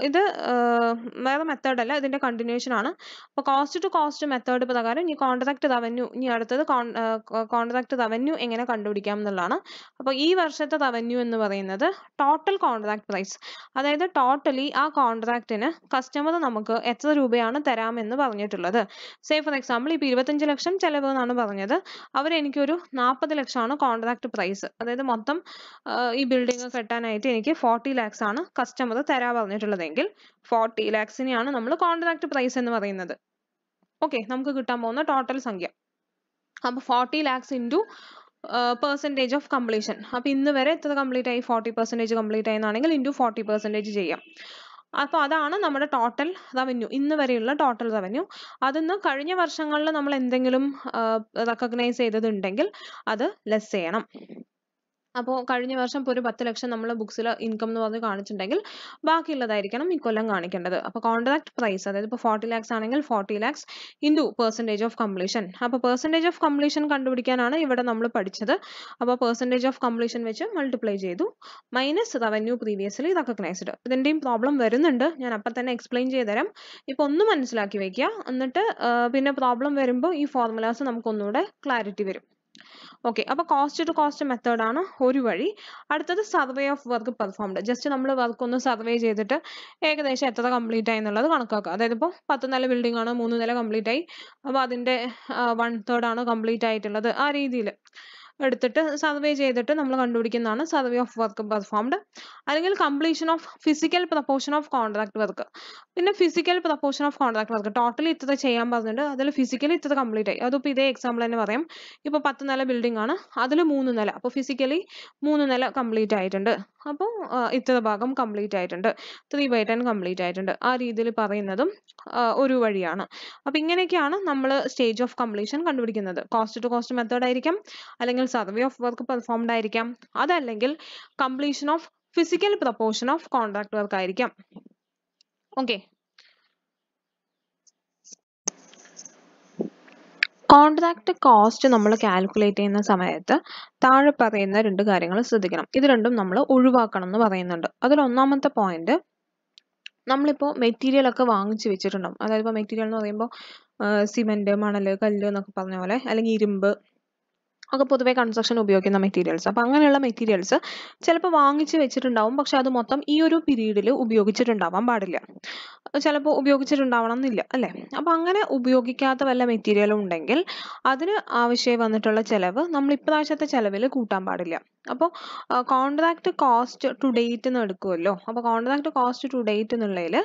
ഇത് uh, വേറെ മെത്തേഡ് അല്ല ഇതിന്റെ കണ്ടിന്യൂഷൻ ആണ് അപ്പോൾ കോസ്റ്റ് ടു കോസ്റ്റ് മെത്തേഡ് പ്രകാരം ഇനി കോൺട്രാക്ട് റവന്യൂ ഇനി അടുത്തത് കോൺട്രാക്ട് റവന്യൂ uh, എങ്ങനെ കണ്ടുപിടിക്കാം എന്നുള്ളതാണ് അപ്പോൾ ഈ വർഷത്തെ റവന്യൂ എന്ന് പറയുന്നത് ടോട്ടൽ കോൺട്രാക്ട് പ്രൈസ് അതായത് ടോട്ടലി ആ കോൺട്രാക്റ്റിന് കസ്റ്റമർ നമുക്ക് എത്ര രൂപയാണ് തരാമെന്ന് പറഞ്ഞിട്ടുള്ളത് സേ ഫോർ എക്സാമ്പിൾ ഇപ്പൊ ഇരുപത്തഞ്ച് ലക്ഷം ചെലവ് എന്നാണ് പറഞ്ഞത് അവരെനിക്കൊരു നാൽപ്പത് ലക്ഷമാണ് കോൺട്രാക്ട് പ്രൈസ് അതായത് മൊത്തം uh, ഈ ബിൽഡിംഗ് കെട്ടാനായിട്ട് എനിക്ക് ഫോർട്ടി ഫോർട്ടി ലാക്സ് ആണ് കസ്റ്റമർ തരാ പറഞ്ഞിട്ടുള്ളതെങ്കിൽ ഫോർട്ടി ലാക്സിനെയാണ് നമ്മൾ കോൺട്രാക്ട് പ്രൈസ് എന്ന് പറയുന്നത് ഓക്കെ നമുക്ക് കിട്ടാൻ പോകുന്ന ടോട്ടൽ സംഖ്യ അപ്പോൾ forty lakhs into percentage of completion അപ്പോൾ ഇന്ന് വരെ എത്ര കംപ്ലീറ്റ് ആയി ഫോർട്ടി പെർസെൻറ്റേജ് കംപ്ലീറ്റ് ആയെന്നാണെങ്കിൽ ഇൻറ്റു ഫോർട്ടി പെർസെൻറ്റേജ് ചെയ്യാം അപ്പോൾ അതാണ് നമ്മുടെ ടോട്ടൽ റവന്യൂ ഇന്ന് വരെയുള്ള ടോട്ടൽ റവന്യൂ അതിന്ന് കഴിഞ്ഞ വർഷങ്ങളിൽ നമ്മൾ എന്തെങ്കിലും റെക്കഗ്നൈസ് ചെയ്തതുണ്ടെങ്കിൽ അത് ലെസ് ചെയ്യണം അപ്പോൾ കഴിഞ്ഞ വർഷം ഇപ്പോൾ ഒരു പത്ത് ലക്ഷം നമ്മൾ ബുക്സിൽ ഇൻകം എന്ന് പറഞ്ഞ് കാണിച്ചിട്ടുണ്ടെങ്കിൽ ബാക്കിയുള്ളതായിരിക്കണം ഈ കൊല്ലം കാണിക്കേണ്ടത് അപ്പോൾ കോൺട്രാക്ട് പ്രൈസ് അതായത് ഇപ്പോൾ ഫോർട്ടി ലാക്സ് ആണെങ്കിൽ forty lakhs into percentage of completion അപ്പോൾ പെർസെൻറ്റേജ് ഓഫ് കംപ്ലീഷൻ കണ്ടുപിടിക്കാനാണ് ഇവിടെ നമ്മൾ പഠിച്ചത് അപ്പോൾ പെർസെൻറ്റേജ് ഓഫ് കംപ്ലീഷൻ വെച്ച് മൾട്ടിപ്ലൈ ചെയ്തു മൈനസ് റവന്യൂ പ്രീവിയസ്ലി റെക്കഗ്നൈസ്ഡ് ഇതിൻ്റെയും പ്രോബ്ലം വരുന്നുണ്ട് ഞാൻ അപ്പം തന്നെ എക്സ്പ്ലെയിൻ ചെയ്തുതരാം ഇപ്പോൾ ഒന്ന് മനസ്സിലാക്കി വയ്ക്കുക എന്നിട്ട് പിന്നെ പ്രോബ്ലം വരുമ്പോൾ ഈ ഫോർമുലാസ് നമുക്കൊന്നുകൂടെ ക്ലാരിറ്റി വരും ഓക്കെ അപ്പോൾ കോസ്റ്റ് ടു കോസ്റ്റ് മെത്തേഡ് ആണ് ഒരു വഴി അടുത്തത് survey of work performed just നമ്മൾ വർക്ക് ഒന്ന് സർവേ ചെയ്തിട്ട് ഏകദേശം എത്ര കംപ്ലീറ്റ് ആയി എന്നുള്ളത് കണക്കാക്കുക അതായത് ഇപ്പോൾ പത്ത് നില ബിൽഡിംഗ് ആണ് മൂന്ന് നില കംപ്ലീറ്റ് ആയി അപ്പോൾ അതിന്റെ വൺ തേർഡ് ആണ് കംപ്ലീറ്റ് ആയിട്ടുള്ളത് ആ രീതിയിൽ എടുത്തിട്ട് സർവേ ചെയ്തിട്ട് നമ്മൾ കണ്ടുപിടിക്കുന്നതാണ് സർവേ ഓഫ് വർക്ക് പെർഫോംഡ് അല്ലെങ്കിൽ completion of physical proportion of contract work പിന്നെ physical proportion of contract work totally ഇത്ര ചെയ്യാൻ പറഞ്ഞിട്ട് അതിൽ ഫിസിക്കലി ഇത്ര കംപ്ലീറ്റ് ആയി അതിപ്പോൾ ഇതേ എക്സാമ്പിൾ തന്നെ പറയാം ഇപ്പോൾ പത്ത് നില ബിൽഡിംഗ് ആണ് അതിൽ മൂന്ന് നില അപ്പോൾ ഫിസിക്കലി മൂന്ന് നില കംപ്ലീറ്റ് ആയിട്ടുണ്ട് അപ്പോൾ ഇത്ര ഭാഗം കംപ്ലീറ്റ് ആയിട്ടുണ്ട് ത്രീ ബൈ ടെൻ കംപ്ലീറ്റ് ആയിട്ടുണ്ട് ആ രീതിയിൽ പറയുന്നതും ഒരു വഴിയാണ് അപ്പോൾ ഇങ്ങനെയൊക്കെയാണ് നമ്മൾ സ്റ്റേജ് ഓഫ് കംപ്ലീഷൻ കണ്ടുപിടിക്കുന്നത് കോസ്റ്റ് ടു കോസ്റ്റ് മെത്തേഡ് ആയിരിക്കാം അല്ലെങ്കിൽ സർവേ ഓഫ് വർക്ക് പെർഫോംഡ് ആയിരിക്കാം അതല്ലെങ്കിൽ completion of physical proportion of contract work ആയിരിക്കാം ഓക്കെ കോൺട്രാക്ട് കോസ്റ്റ് നമ്മൾ കാൽക്കുലേറ്റ് ചെയ്യുന്ന സമയത്ത് താഴെ പറയുന്ന രണ്ട് കാര്യങ്ങൾ ശ്രദ്ധിക്കണം ഇത് രണ്ടും നമ്മൾ ഒഴിവാക്കണം എന്ന് പറയുന്നുണ്ട് അതിൽ ഒന്നാമത്തെ പോയിന്റ് നമ്മളിപ്പോൾ മെറ്റീരിയൽ ഒക്കെ വാങ്ങിച്ചു വെച്ചിട്ടുണ്ടാവും അതായത് ഇപ്പോൾ മെറ്റീരിയൽ എന്ന് പറയുമ്പോൾ സിമെൻറ്റ് മണൽ കല്ല് എന്നൊക്കെ പറഞ്ഞ പോലെ അല്ലെങ്കിൽ ഇരുമ്പ് ഒക്കെ പൊതുവേ കൺസ്ട്രക്ഷൻ ഉപയോഗിക്കുന്ന മെറ്റീരിയൽസ് അപ്പോൾ അങ്ങനെയുള്ള മെറ്റീരിയൽസ് ചിലപ്പോൾ വാങ്ങിച്ച് വെച്ചിട്ടുണ്ടാവും പക്ഷെ അത് മൊത്തം ഈ ഒരു പീരീഡിൽ ഉപയോഗിച്ചിട്ടുണ്ടാവാൻ പാടില്ല ചിലപ്പോൾ ഉപയോഗിച്ചിട്ടുണ്ടാവണം എന്നില്ല അല്ലേ അപ്പോൾ അങ്ങനെ ഉപയോഗിക്കാത്ത വല്ല മെറ്റീരിയലും ഉണ്ടെങ്കിൽ അതിന് ആവശ്യമായി വന്നിട്ടുള്ള ചിലവ് നമ്മൾ ഇപ്രാവശ്യത്തെ ചിലവിൽ കൂട്ടാൻ പാടില്ല അപ്പോൾ കോൺട്രാക്ട് കോസ്റ്റ് ടു ഡേറ്റ് എന്ന് എടുക്കുമല്ലോ അപ്പോൾ കോൺട്രാക്ട് കോസ്റ്റ് ടു ഡേറ്റ് എന്നുള്ളതിൽ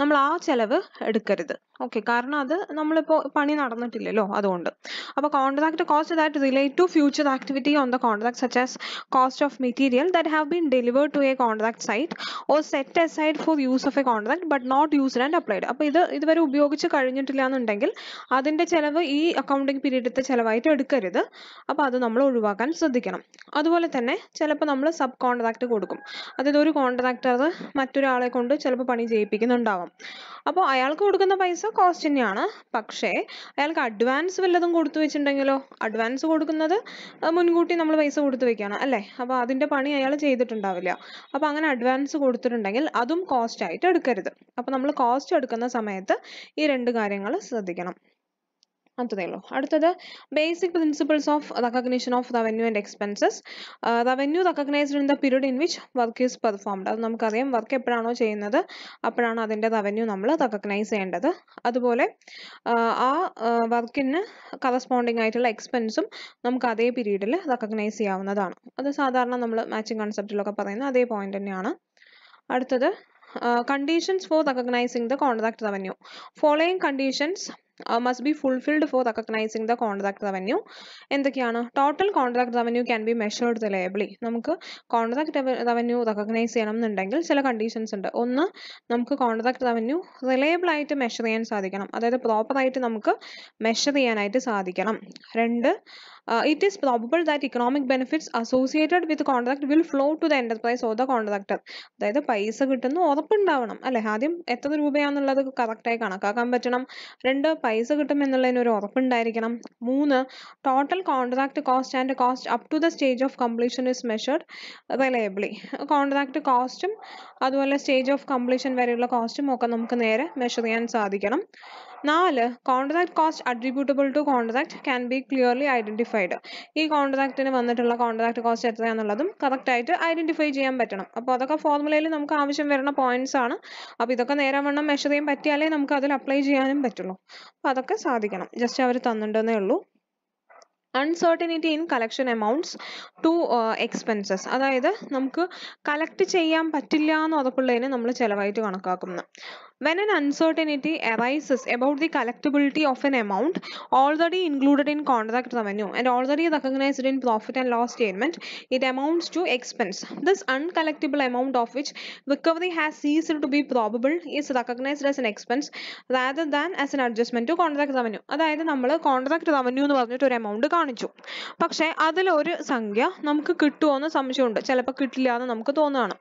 നമ്മൾ ആ ചിലവ് എടുക്കരുത് ഓക്കെ കാരണം അത് നമ്മളിപ്പോൾ പണി നടന്നിട്ടില്ലല്ലോ അതുകൊണ്ട് അപ്പോൾ contract cost that relate to future activity on the contract such as cost of material that have been delivered to a contract site or set aside for use of a contract but not used and applied അപ്പോൾ ഇത് ഇതുവരെ ഉപയോഗിച്ച് കഴിഞ്ഞിട്ടില്ല എന്നുണ്ടെങ്കിൽ അതിൻ്റെ ചിലവ് ഈ accounting പീരീഡിലത്തെ ചിലവായിട്ട് എടുക്കരുത് അപ്പോൾ അത് നമ്മൾ ഒഴിവാക്കാൻ ശ്രദ്ധിക്കണം അതുപോലെ തന്നെ തന്നെ ചിലപ്പോൾ നമ്മൾ സബ് കോൺട്രാക്ട് കൊടുക്കും അതായത് ഒരു കോൺട്രാക്ടർ മറ്റൊരാളെ കൊണ്ട് ചിലപ്പോൾ പണി ചെയ്യിപ്പിക്കുന്നുണ്ടാവാം അപ്പോൾ അയാൾക്ക് കൊടുക്കുന്ന പൈസ കോസ്റ്റ് തന്നെയാണ് പക്ഷേ അയാൾക്ക് അഡ്വാൻസ് വല്ലതും കൊടുത്തു വെച്ചിട്ടുണ്ടെങ്കിലോ അഡ്വാൻസ് കൊടുക്കുന്നത് മുൻകൂട്ടി നമ്മൾ പൈസ കൊടുത്തു വെക്കുകയാണ് അല്ലേ അപ്പോൾ അതിൻ്റെ പണി അയാൾ ചെയ്തിട്ടുണ്ടാവില്ല അപ്പോൾ അങ്ങനെ അഡ്വാൻസ് കൊടുത്തിട്ടുണ്ടെങ്കിൽ അതും കോസ്റ്റ് ആയിട്ട് എടുക്കരുത് അപ്പോൾ നമ്മൾ കോസ്റ്റ് എടുക്കുന്ന സമയത്ത് ഈ രണ്ട് കാര്യങ്ങൾ ശ്രദ്ധിക്കണം അത്രയേ അടുത്തത് basic principles of recognition of revenue and expenses revenue recognised in the period in which work is performed അത് നമുക്കറിയാം വർക്ക് എപ്പോഴാണോ ചെയ്യുന്നത് അപ്പോഴാണ് അതിൻ്റെ റവന്യൂ നമ്മൾ റെക്കഗ്നൈസ് ചെയ്യേണ്ടത് അതുപോലെ uh, ആ uh, വർക്കിന് കറസ്പോണ്ടിങ് ആയിട്ടുള്ള എക്സ്പെൻസും നമുക്ക് അതേ പീരീഡിൽ റെക്കഗ്നൈസ് ചെയ്യാവുന്നതാണ് അത് സാധാരണ നമ്മൾ മാച്ചിങ് കൺസെപ്റ്റിലൊക്കെ പറയുന്ന അതേ പോയിന്റ് തന്നെയാണ് അടുത്തത് conditions for recognising the contract revenue following conditions must be fulfilled for recognising the contract revenue എന്തൊക്കെയാണ് total contract revenue can be measured reliably നമുക്ക് കോൺട്രാക്ട് റവന്യൂ റെക്കഗ്നൈസ് ചെയ്യണം എന്നുണ്ടെങ്കിൽ ചില കണ്ടീഷൻസ് ഉണ്ട് ഒന്ന് നമുക്ക് കോൺട്രാക്ട് റവന്യൂ റിലയബിൾ ആയിട്ട് മെഷർ ചെയ്യാൻ സാധിക്കണം അതായത് പ്രോപ്പറായിട്ട് നമുക്ക് മെഷർ ചെയ്യാനായിട്ട് സാധിക്കണം രണ്ട് uh, it is probable that economic benefits associated with contract will flow to the enterprise or the contractor അതായത് പൈസ കിട്ടുന്ന ഉറപ്പുണ്ടാവണം അല്ലെ ആദ്യം എത്ര രൂപയാണെന്നുള്ളത് കറക്റ്റായി കണക്കാക്കാൻ പറ്റണം രണ്ട് പൈസ കിട്ടും എന്നുള്ളതിന് ഒരു ഉറപ്പുണ്ടായിരിക്കണം മൂന്ന് total contract cost and cost up to the stage of completion is measured reliably contract കോസ്റ്റും അതുപോലെ സ്റ്റേജ് ഓഫ് കംപ്ലീഷൻ വരെയുള്ള കോസ്റ്റും ഒക്കെ നമുക്ക് നേരെ മെഷർ ചെയ്യാൻ സാധിക്കണം നാല് contract cost attributable to contract can be clearly identified ഈ കോൺട്രാക്റ്റിന് വന്നിട്ടുള്ള കോൺട്രാക്ട് കോസ്റ്റ് എത്രയാണെന്നുള്ളതും കറക്റ്റായിട്ട് ഐഡന്റിഫൈ ചെയ്യാൻ പറ്റണം അപ്പോൾ അതൊക്കെ ഫോർമുലയിൽ നമുക്ക് ആവശ്യം വരുന്ന പോയിന്റ്സ് ആണ് അപ്പോൾ ഇതൊക്കെ നേരെ വണ്ണം മെഷർ ചെയ്യാൻ പറ്റിയാലേ നമുക്ക് അതിൽ അപ്ലൈ ചെയ്യാനും പറ്റുള്ളൂ അപ്പോൾ അതൊക്കെ സാധിക്കണം ജസ്റ്റ് അവർ തന്നിട്ടുണ്ടെന്നേ ഉള്ളൂ uncertainty in collection amounts to expenses അതായത് നമുക്ക് കളക്ട് ചെയ്യാൻ പറ്റില്ല എന്ന് ഉറപ്പുള്ളതിനെ നമ്മൾ ചിലവായിട്ട് കണക്കാക്കുന്നു When an uncertainty arises about the collectability of an amount already included in contract revenue and already recognized in profit and loss statement, it amounts to expense. This uncollectible amount of which recovery has ceased to be probable is recognized as an expense rather than as an adjustment to contract revenue. അതായത് നമ്മൾ contract revenue എന്ന് പറഞ്ഞിട്ട് ഒരു amount കാണിച്ചു പക്ഷേ അതിലൊരു സംഖ്യ നമുക്ക് കിട്ടുമോ എന്ന് സംശയമുണ്ട് ചിലപ്പോൾ കിട്ടില്ല എന്ന് നമുക്ക് തോന്നുകയാണ്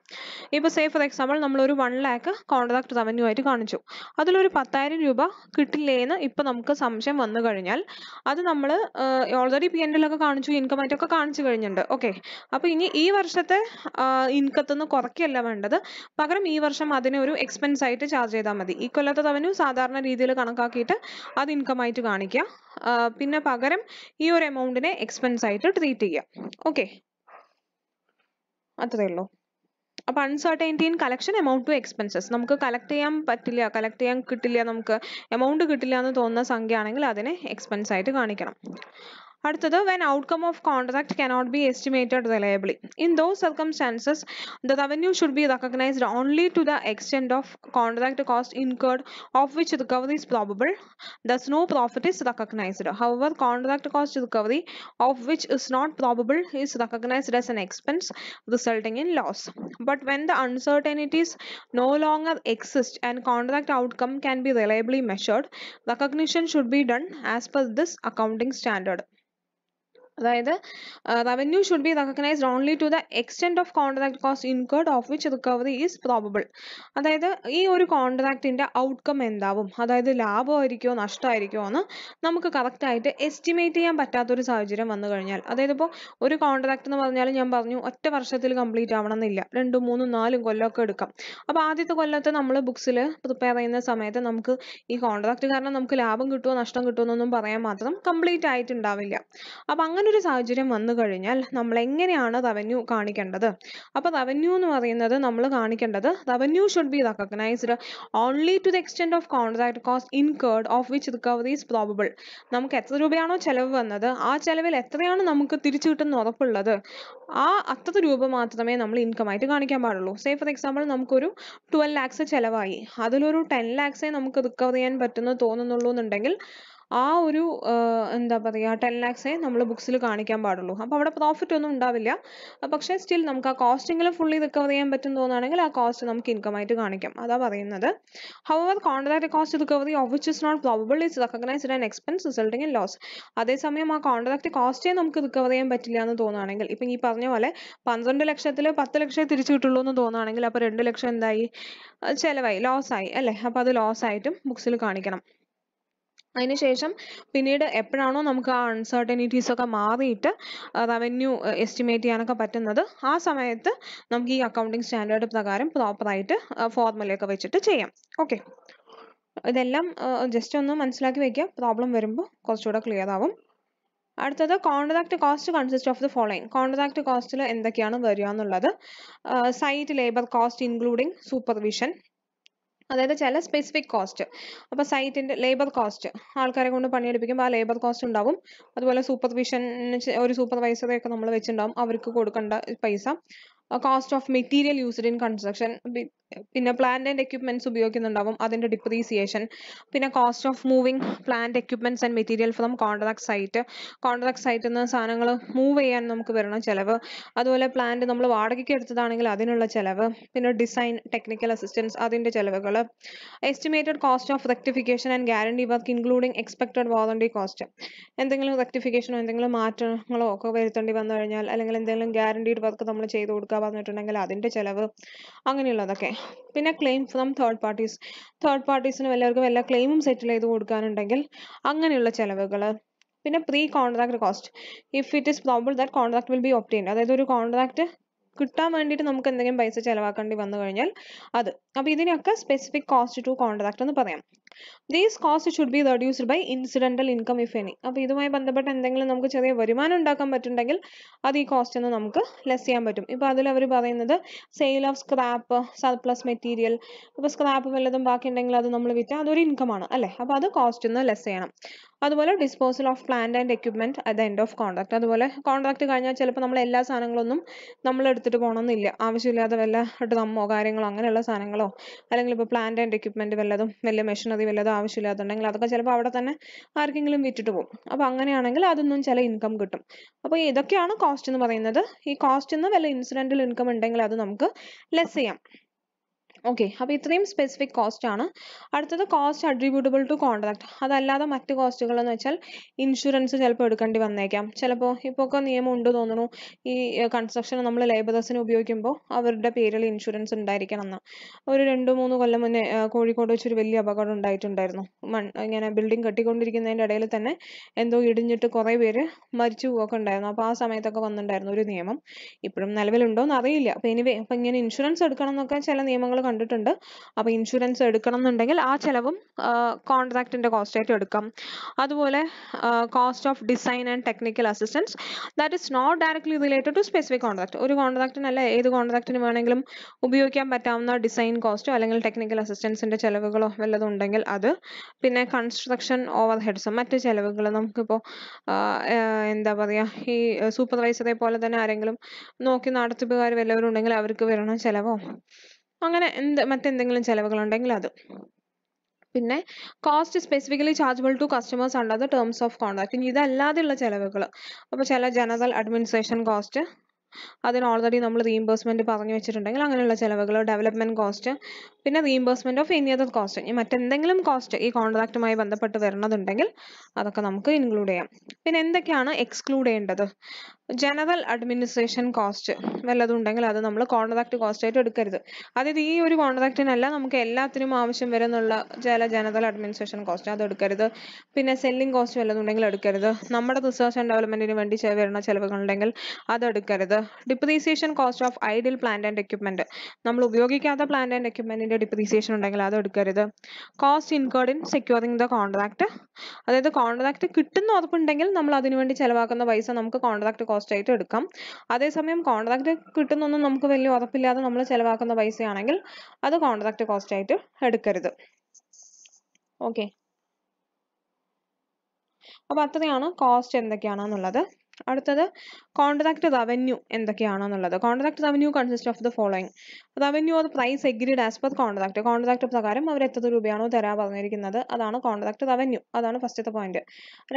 ഇപ്പോൾ സേ ഫോർ എക്സാമ്പിൾ നമ്മളൊരു വൺ ലാക്ക് കോൺട്രാക്ട് റവന്യൂ ആയിട്ട് കാണിച്ചു അതിലൊരു പത്തായിരം രൂപ കിട്ടില്ലേന്ന് ഇപ്പൊ നമുക്ക് സംശയം വന്നു കഴിഞ്ഞാൽ അത് നമ്മൾ ഓൾറെഡി പി എൻ്റെ ഒക്കെ കാണിച്ചു ഇൻകം ആയിട്ടൊക്കെ കാണിച്ചു കഴിഞ്ഞിട്ടുണ്ട് ഓക്കെ അപ്പോൾ ഇനി ഈ വർഷത്തെ ഇൻകത്തിൽ നിന്ന് കുറയ്ക്കല്ല വേണ്ടത് പകരം ഈ വർഷം അതിനെ ഒരു എക്സ്പെൻസ് ആയിട്ട് ചാർജ് ചെയ്താൽ മതി ഈ കൊല്ലത്തെ റവന്യൂ സാധാരണ രീതിയിൽ കണക്കാക്കിയിട്ട് അത് ഇൻകം ആയിട്ട് കാണിക്കുക പിന്നെ പകരം ഈ ഒരു എമൗണ്ടിനെ എക്സ്പെൻസ് ആയിട്ട് ട്രീറ്റ് ചെയ്യുക ഓക്കെ അത്രയേ ഉള്ളൂ അപ്പോൾ uncertainty in collection amount to expenses നമുക്ക് കളക്ട് ചെയ്യാൻ പറ്റില്ല കളക്ട് ചെയ്യാൻ കിട്ടില്ല നമുക്ക് എമൗണ്ട് കിട്ടില്ല എന്ന് തോന്നുന്ന സംഖ്യ ആണെങ്കിൽ അതിനെ എക്സ്പെൻസ് ആയിട്ട് കാണിക്കണം when outcome of contract cannot be estimated reliably. In those circumstances, the revenue should be recognized only to the extent of contract cost incurred of which recovery is probable. Thus, no profit is recognized. However, contract cost recovery of which is not probable is recognized as an expense resulting in loss. But when the uncertainties no longer exist and contract outcome can be reliably measured, recognition should be done as per this accounting standard. അതായത് revenue should be recognised only to the extent of contract cost incurred of which recovery is probable അതായത് ഈ ഒരു കോൺട്രാക്റ്റിൻ്റെ outcome എന്താവും അതായത് ലാഭമായിരിക്കുമോ നഷ്ടമായിരിക്കുമോ എന്ന് നമുക്ക് കറക്റ്റായിട്ട് estimate ചെയ്യാൻ പറ്റാത്തൊരു സാഹചര്യം വന്നു കഴിഞ്ഞാൽ അതായത് ഇപ്പോൾ ഒരു കോൺട്രാക്റ്റ് എന്ന് പറഞ്ഞാൽ ഞാൻ പറഞ്ഞു ഒറ്റ വർഷത്തിൽ കംപ്ലീറ്റ് ആവണമെന്നില്ല രണ്ടും മൂന്നും നാലും കൊല്ലമൊക്കെ എടുക്കാം അപ്പോൾ ആദ്യത്തെ കൊല്ലത്തെ നമ്മൾ ബുക്സിൽ പ്രിപ്പയർ ചെയ്യുന്ന സമയത്ത് നമുക്ക് ഈ കോൺട്രാക്റ്റ് കാരണം നമുക്ക് ലാഭം കിട്ടുമോ നഷ്ടം കിട്ടുമോ എന്നൊന്നും പറയാൻ മാത്രം കംപ്ലീറ്റ് ആയിട്ടുണ്ടാവില്ല അപ്പോൾ അങ്ങനെ അങ്ങനൊരു സാഹചര്യം വന്നു കഴിഞ്ഞാൽ നമ്മൾ എങ്ങനെയാണ് റവന്യൂ കാണിക്കേണ്ടത് അപ്പൊ റവന്യൂ എന്ന് പറയുന്നത് നമ്മൾ കാണിക്കേണ്ടത് revenue should be recognised only to the extent of contract cost incurred of which recovery is probable നമുക്ക് എത്ര രൂപയാണോ ചെലവ് വന്നത് ആ ചെലവിൽ എത്രയാണ് നമുക്ക് തിരിച്ചു കിട്ടുന്ന ഉറപ്പുള്ളത് ആ അത്ര രൂപ മാത്രമേ നമ്മൾ ഇൻകം ആയിട്ട് കാണിക്കാൻ പാടുള്ളൂ സേ ഫോർ എക്സാമ്പിൾ നമുക്കൊരു ട്വൽവ് ലാക്സ് ചെലവായി അതിലൊരു ടെൻ ലാക്സേ നമുക്ക് റിക്കവർ ചെയ്യാൻ പറ്റുന്നു തോന്നുന്നുള്ളൂ എന്നുണ്ടെങ്കിൽ ആ ഒരു എന്താ പറയുക ടെൻ ലാക്സേ നമ്മൾ ബുക്സിൽ കാണിക്കാൻ പാടുള്ളൂ അപ്പോൾ അവിടെ പ്രോഫിറ്റ് ഒന്നും ഉണ്ടാവില്ല പക്ഷേ സ്റ്റിൽ നമുക്ക് ആ കോസ്റ്റിങ്ങിൽ ഫുള്ളി റിക്കവർ ചെയ്യാൻ പറ്റും തോന്നുകയാണെങ്കിൽ ആ കോസ്റ്റ് നമുക്ക് ഇൻകം ആയിട്ട് കാണിക്കാം അതാ പറയുന്നത് our contract cost recovery of which is not probable is recognised and expense resulting in loss അതേസമയം ആ കോൺട്രാക്ട് കോസ്റ്റേ നമുക്ക് റിക്കവർ ചെയ്യാൻ പറ്റില്ല എന്ന് തോന്നുകയാണെങ്കിൽ ഇപ്പം ഈ പറഞ്ഞ പോലെ പന്ത്രണ്ട് ലക്ഷത്തിൽ പത്ത് ലക്ഷം തിരിച്ചു കിട്ടുള്ളൂ എന്ന് തോന്നുകയാണെങ്കിൽ അപ്പോൾ രണ്ട് ലക്ഷം എന്തായി ചിലവായി ലോസ് ആയി അല്ലേ അപ്പോൾ അത് ലോസ് ആയിട്ടും ബുക്സിൽ കാണിക്കണം അതിനുശേഷം പിന്നീട് എപ്പോഴാണോ നമുക്ക് ആ അൺസർട്ടനിറ്റീസ് ഒക്കെ മാറിയിട്ട് റവന്യൂ എസ്റ്റിമേറ്റ് ചെയ്യാനൊക്കെ പറ്റുന്നത് ആ സമയത്ത് നമുക്ക് ഈ അക്കൗണ്ടിങ് സ്റ്റാൻഡേർഡ് പ്രകാരം പ്രോപ്പറായിട്ട് ഫോർമുലയൊക്കെ വെച്ചിട്ട് ചെയ്യാം ഓക്കെ ഇതെല്ലാം ജസ്റ്റ് ഒന്ന് മനസ്സിലാക്കി വെക്കുക പ്രോബ്ലം വരുമ്പോൾ കുറച്ചുകൂടെ ക്ലിയർ ആവും അടുത്തത് contract cost consist of the following contract കോസ്റ്റിൽ എന്തൊക്കെയാണ് വരിക എന്നുള്ളത് site labour cost including supervision അതായത് ചില സ്പെസിഫിക് കോസ്റ്റ് അപ്പോൾ സൈറ്റിന്റെ ലേബർ കോസ്റ്റ് ആൾക്കാരെ കൊണ്ട് പണിയെടുപ്പിക്കുമ്പോൾ ആ ലേബർ കോസ്റ്റ് ഉണ്ടാവും അതുപോലെ സൂപ്പർവിഷൻ ഒരു സൂപ്പർവൈസറെയൊക്കെ നമ്മൾ വെച്ചിട്ടുണ്ടാവും അവർക്ക് കൊടുക്കേണ്ട പൈസ cost of material used in construction പിന്നെ പ്ലാന്റ് ആൻഡ് എക്യുപ്മെന്റ്സ് ഉപയോഗിക്കുന്നുണ്ടാവും അതിന്റെ ഡിപ്രീസിയേഷൻ പിന്നെ cost of moving plant equipments and material from contract site contract സൈറ്റിൽ നിന്ന് സാധനങ്ങൾ മൂവ് ചെയ്യാൻ നമുക്ക് വരുന്ന ചിലവ് അതുപോലെ പ്ലാന്റ് നമ്മൾ വാടകയ്ക്ക് എടുത്തതാണെങ്കിൽ അതിനുള്ള ചിലവ് പിന്നെ ഡിസൈൻ ടെക്നിക്കൽ അസിസ്റ്റൻസ് അതിന്റെ ചിലവുകൾ estimated cost of rectification and guarantee work including expected warranty cost എന്തെങ്കിലും റെക്ടിഫിക്കേഷനോ എന്തെങ്കിലും മാറ്റങ്ങളോ ഒക്കെ വരുത്തേണ്ടി വന്നു കഴിഞ്ഞാൽ അല്ലെങ്കിൽ എന്തെങ്കിലും ഗ്യാരണ്ടീഡ് വർക്ക് നമ്മൾ ചെയ്തു കൊടുക്കുക വന്നിട്ടുണ്ടെങ്കിൽ അതിന്റെ ചിലവ് അങ്ങനെയുള്ളതൊക്കെ പിന്നെ claim from third parties third പാർട്ടീസിനും എല്ലാവർക്കും എല്ലാ ക്ലെയിമും സെറ്റിൽ ചെയ്ത് കൊടുക്കാനുണ്ടെങ്കിൽ അങ്ങനെയുള്ള ചിലവുകൾ പിന്നെ pre contract cost if it is probable that contract will be obtain അതായത് ഒരു കോൺട്രാക്ട് കിട്ടാൻ വേണ്ടിയിട്ട് നമുക്ക് എന്തെങ്കിലും പൈസ ചിലവാക്കേണ്ടി വന്നു കഴിഞ്ഞാൽ അത് അപ്പോൾ ഇതിനെയൊക്കെ സ്പെസിഫിക് കോസ്റ്റ് ടു കോൺട്രാക്ട് എന്ന് പറയാം these cost should be reduced by incidental income if any അപ്പോൾ ഇതുമായി ബന്ധപ്പെട്ട് എന്തെങ്കിലും നമുക്ക് ചെറിയ വരുമാനം ഉണ്ടാക്കാൻ പറ്റുണ്ടെങ്കിൽ അത് ഈ കോസ്റ്റ് ഒന്ന് നമുക്ക് ലെസ് ചെയ്യാൻ പറ്റും ഇപ്പോൾ അതിൽ അവർ പറയുന്നത് sale of scrap surplus material ഇപ്പോൾ സ്ക്രാപ്പ് വല്ലതും ബാക്കി ഉണ്ടെങ്കിൽ അത് നമ്മൾ വിറ്റാൽ അതൊരു ഇൻകം ആണ് അല്ലേ അപ്പോൾ അത് കോസ്റ്റ് ഒന്ന് ലെസ് ചെയ്യണം അതുപോലെ disposal of plant and equipment at the end of contract അതുപോലെ കോൺട്രാക്ട് കഴിഞ്ഞാൽ ചിലപ്പോൾ നമ്മൾ എല്ലാ സാധനങ്ങളൊന്നും നമ്മൾ എടുത്തിട്ട് പോകണമെന്നില്ല ആവശ്യമില്ലാതെ വല്ല ഡ്രമ്മോ കാര്യങ്ങളോ അങ്ങനെയുള്ള സാധനങ്ങളോ അല്ലെങ്കിൽ ഇപ്പോൾ പ്ലാന്റ് ആൻഡ് എക്യുപ്മെൻറ്റ് വല്ലതും വലിയ മെഷീൻ മതി വല്ലതും ആവശ്യമില്ലാത്തുണ്ടെങ്കിൽ അതൊക്കെ ചിലപ്പോൾ അവിടെ തന്നെ ആർക്കെങ്കിലും വിറ്റിട്ട് പോകും അപ്പോൾ അങ്ങനെയാണെങ്കിൽ അതൊന്നും ചില ഇൻകം കിട്ടും അപ്പോൾ ഇതൊക്കെയാണ് കോസ്റ്റ് എന്ന് പറയുന്നത് ഈ കോസ്റ്റിൽ നിന്ന് വല്ല ഇൻസിഡൻറ്റൽ ഇൻകം ഉണ്ടെങ്കിൽ അത് നമുക്ക് ലെസ് ചെയ്യാം ഓക്കെ അപ്പോൾ ഇത്രയും സ്പെസിഫിക് കോസ്റ്റ് ആണ് അടുത്തത് കോസ്റ്റ് അട്രിബ്യൂട്ടബിൾ ടു കോൺട്രാക്ട് അതല്ലാതെ മറ്റ് കോസ്റ്റുകൾ എന്ന് വെച്ചാൽ ഇൻഷുറൻസ് ചിലപ്പോൾ എടുക്കേണ്ടി വന്നേക്കാം ചിലപ്പോൾ ഇപ്പോൾ ഒക്കെ നിയമം ഉണ്ട് തോന്നുന്നു ഈ കൺസ്ട്രക്ഷൻ നമ്മൾ ലേബറേഴ്സിന് ഉപയോഗിക്കുമ്പോൾ അവരുടെ പേരിൽ ഇൻഷുറൻസ് ഉണ്ടായിരിക്കണം എന്ന് ഒരു രണ്ട് മൂന്ന് കൊല്ലം മുന്നേ കോഴിക്കോട് വെച്ചൊരു വലിയ അപകടം ഉണ്ടായിട്ടുണ്ടായിരുന്നു മൺ ഇങ്ങനെ ബിൽഡിംഗ് കെട്ടിക്കൊണ്ടിരിക്കുന്നതിൻ്റെ ഇടയിൽ തന്നെ എന്തോ ഇടിഞ്ഞിട്ട് കുറേ പേര് മരിച്ചു പോകൊക്കെ ഉണ്ടായിരുന്നു അപ്പോൾ ആ സമയത്തൊക്കെ വന്നിട്ടുണ്ടായിരുന്നു ഒരു നിയമം ഇപ്പോഴും നിലവിലുണ്ടോ എന്ന് അറിയില്ല അപ്പോൾ എനിവേ അപ്പോൾ ഇങ്ങനെ ഇൻഷുറൻസ് എടുക്കണം എന്നൊക്കെ ചില നിയമങ്ങൾ കണ്ടിട്ടുണ്ട് അപ്പോൾ ഇൻഷുറൻസ് എടുക്കണം എന്നുണ്ടെങ്കിൽ ആ ചിലവും കോൺട്രാക്റ്റിൻ്റെ കോസ്റ്റായിട്ട് എടുക്കാം അതുപോലെ cost of design and technical assistance that is not directly related to specific contract ഒരു കോൺട്രാക്റ്റിനല്ല ഏത് കോൺട്രാക്ടിന് വേണമെങ്കിലും ഉപയോഗിക്കാൻ പറ്റാവുന്ന ഡിസൈൻ കോസ്റ്റോ അല്ലെങ്കിൽ ടെക്നിക്കൽ അസിസ്റ്റൻസിൻ്റെ ചിലവുകളോ വല്ലതും ഉണ്ടെങ്കിൽ അത് പിന്നെ കൺസ്ട്രക്ഷൻ ഓവർ ഹെഡ്സും മറ്റ് ചിലവുകൾ നമുക്കിപ്പോൾ എന്താ പറയുക ഈ സൂപ്പർവൈസറെ പോലെ തന്നെ ആരെങ്കിലും നോക്കി നടത്തിപ്പുകാർ വല്ലവരുണ്ടെങ്കിൽ അവർക്ക് വരണ ചിലവോ അങ്ങനെ എന്ത് മറ്റെന്തെങ്കിലും ചിലവുകളുണ്ടെങ്കിൽ അത് പിന്നെ cost specifically chargeable to customers under the terms of contract ഇനി ഇതല്ലാതെയുള്ള ചിലവുകൾ അപ്പോൾ ചില ജനറൽ അഡ്മിനിസ്ട്രേഷൻ കോസ്റ്റ് അതിന് ഓൾറെഡി നമ്മൾ റീഇംബേഴ്സ്മെന്റ് പറഞ്ഞു വെച്ചിട്ടുണ്ടെങ്കിൽ അങ്ങനെയുള്ള ചിലവുകൾ ഡെവലപ്മെന്റ് കോസ്റ്റ് പിന്നെ reimbursement of any other cost ഇനി മറ്റെന്തെങ്കിലും കോസ്റ്റ് ഈ കോൺട്രാക്റ്റുമായി ബന്ധപ്പെട്ട് വരുന്നതുണ്ടെങ്കിൽ അതൊക്കെ നമുക്ക് ഇൻക്ലൂഡ് ചെയ്യാം പിന്നെ എന്തൊക്കെയാണ് എക്സ്ക്ലൂഡ് ചെയ്യേണ്ടത് ജനറൽ അഡ്മിനിസ്ട്രേഷൻ കോസ്റ്റ് വല്ലതും ഉണ്ടെങ്കിൽ അത് നമ്മൾ കോൺട്രാക്ട് കോസ്റ്റ് ആയിട്ട് എടുക്കരുത് അതായത് ഈ ഒരു കോൺട്രാക്റ്റിനല്ല നമുക്ക് എല്ലാത്തിനും ആവശ്യം വരുന്നുള്ള ചില ജനറൽ അഡ്മിനിസ്ട്രേഷൻ കോസ്റ്റ് അത് എടുക്കരുത് പിന്നെ സെല്ലിംഗ് കോസ്റ്റ് വല്ലതും ഉണ്ടെങ്കിൽ എടുക്കരുത് നമ്മുടെ റിസർച്ച് ആൻഡ് ഡെവലപ്മെന്റിന് വേണ്ടി വരുന്ന ചിലവുകളുണ്ടെങ്കിൽ അത് എടുക്കരുത് depreciation cost of idle plant and equipment നമ്മൾ ഉപയോഗിക്കാത്ത പ്ലാന്റ് ആൻഡ് എക്യുപ്മെന്റിന്റെ ഡിപ്രീസിയേഷൻ ഉണ്ടെങ്കിൽ അത് എടുക്കരുത് cost incurred in securing the contract അതായത് കോൺട്രാക്ട് കിട്ടുന്ന ഉറപ്പുണ്ടെങ്കിൽ നമ്മൾ അതിനുവേണ്ടി ചിലവാക്കുന്ന പൈസ നമുക്ക് കോൺട്രാക്ട് കോസ്റ്റ് ആയിട്ട് എടുക്കാം അതേസമയം കോൺട്രാക്ട് കിട്ടുന്നൊന്നും നമുക്ക് വലിയ ഉറപ്പില്ലാതെ നമ്മൾ ചിലവാക്കുന്ന പൈസയാണെങ്കിൽ അത് കോൺട്രാക്ട് കോസ്റ്റ് ആയിട്ട് എടുക്കരുത് ഓക്കെ അപ്പൊ അത്രയാണ് കോസ്റ്റ് എന്തൊക്കെയാണെന്നുള്ളത് അടുത്തത് കോൺട്രാക്ട് റവന്യൂ എന്തൊക്കെയാണെന്നുള്ളത് contract revenue consist of the following revenue or price agreed as per contract contract പ്രകാരം അവർ എത്ര രൂപയാണോ തരാൻ പറഞ്ഞിരിക്കുന്നത് അതാണ് കോൺട്രാക്ട് റവന്യൂ അതാണ് ഫസ്റ്റത്തെ പോയിന്റ്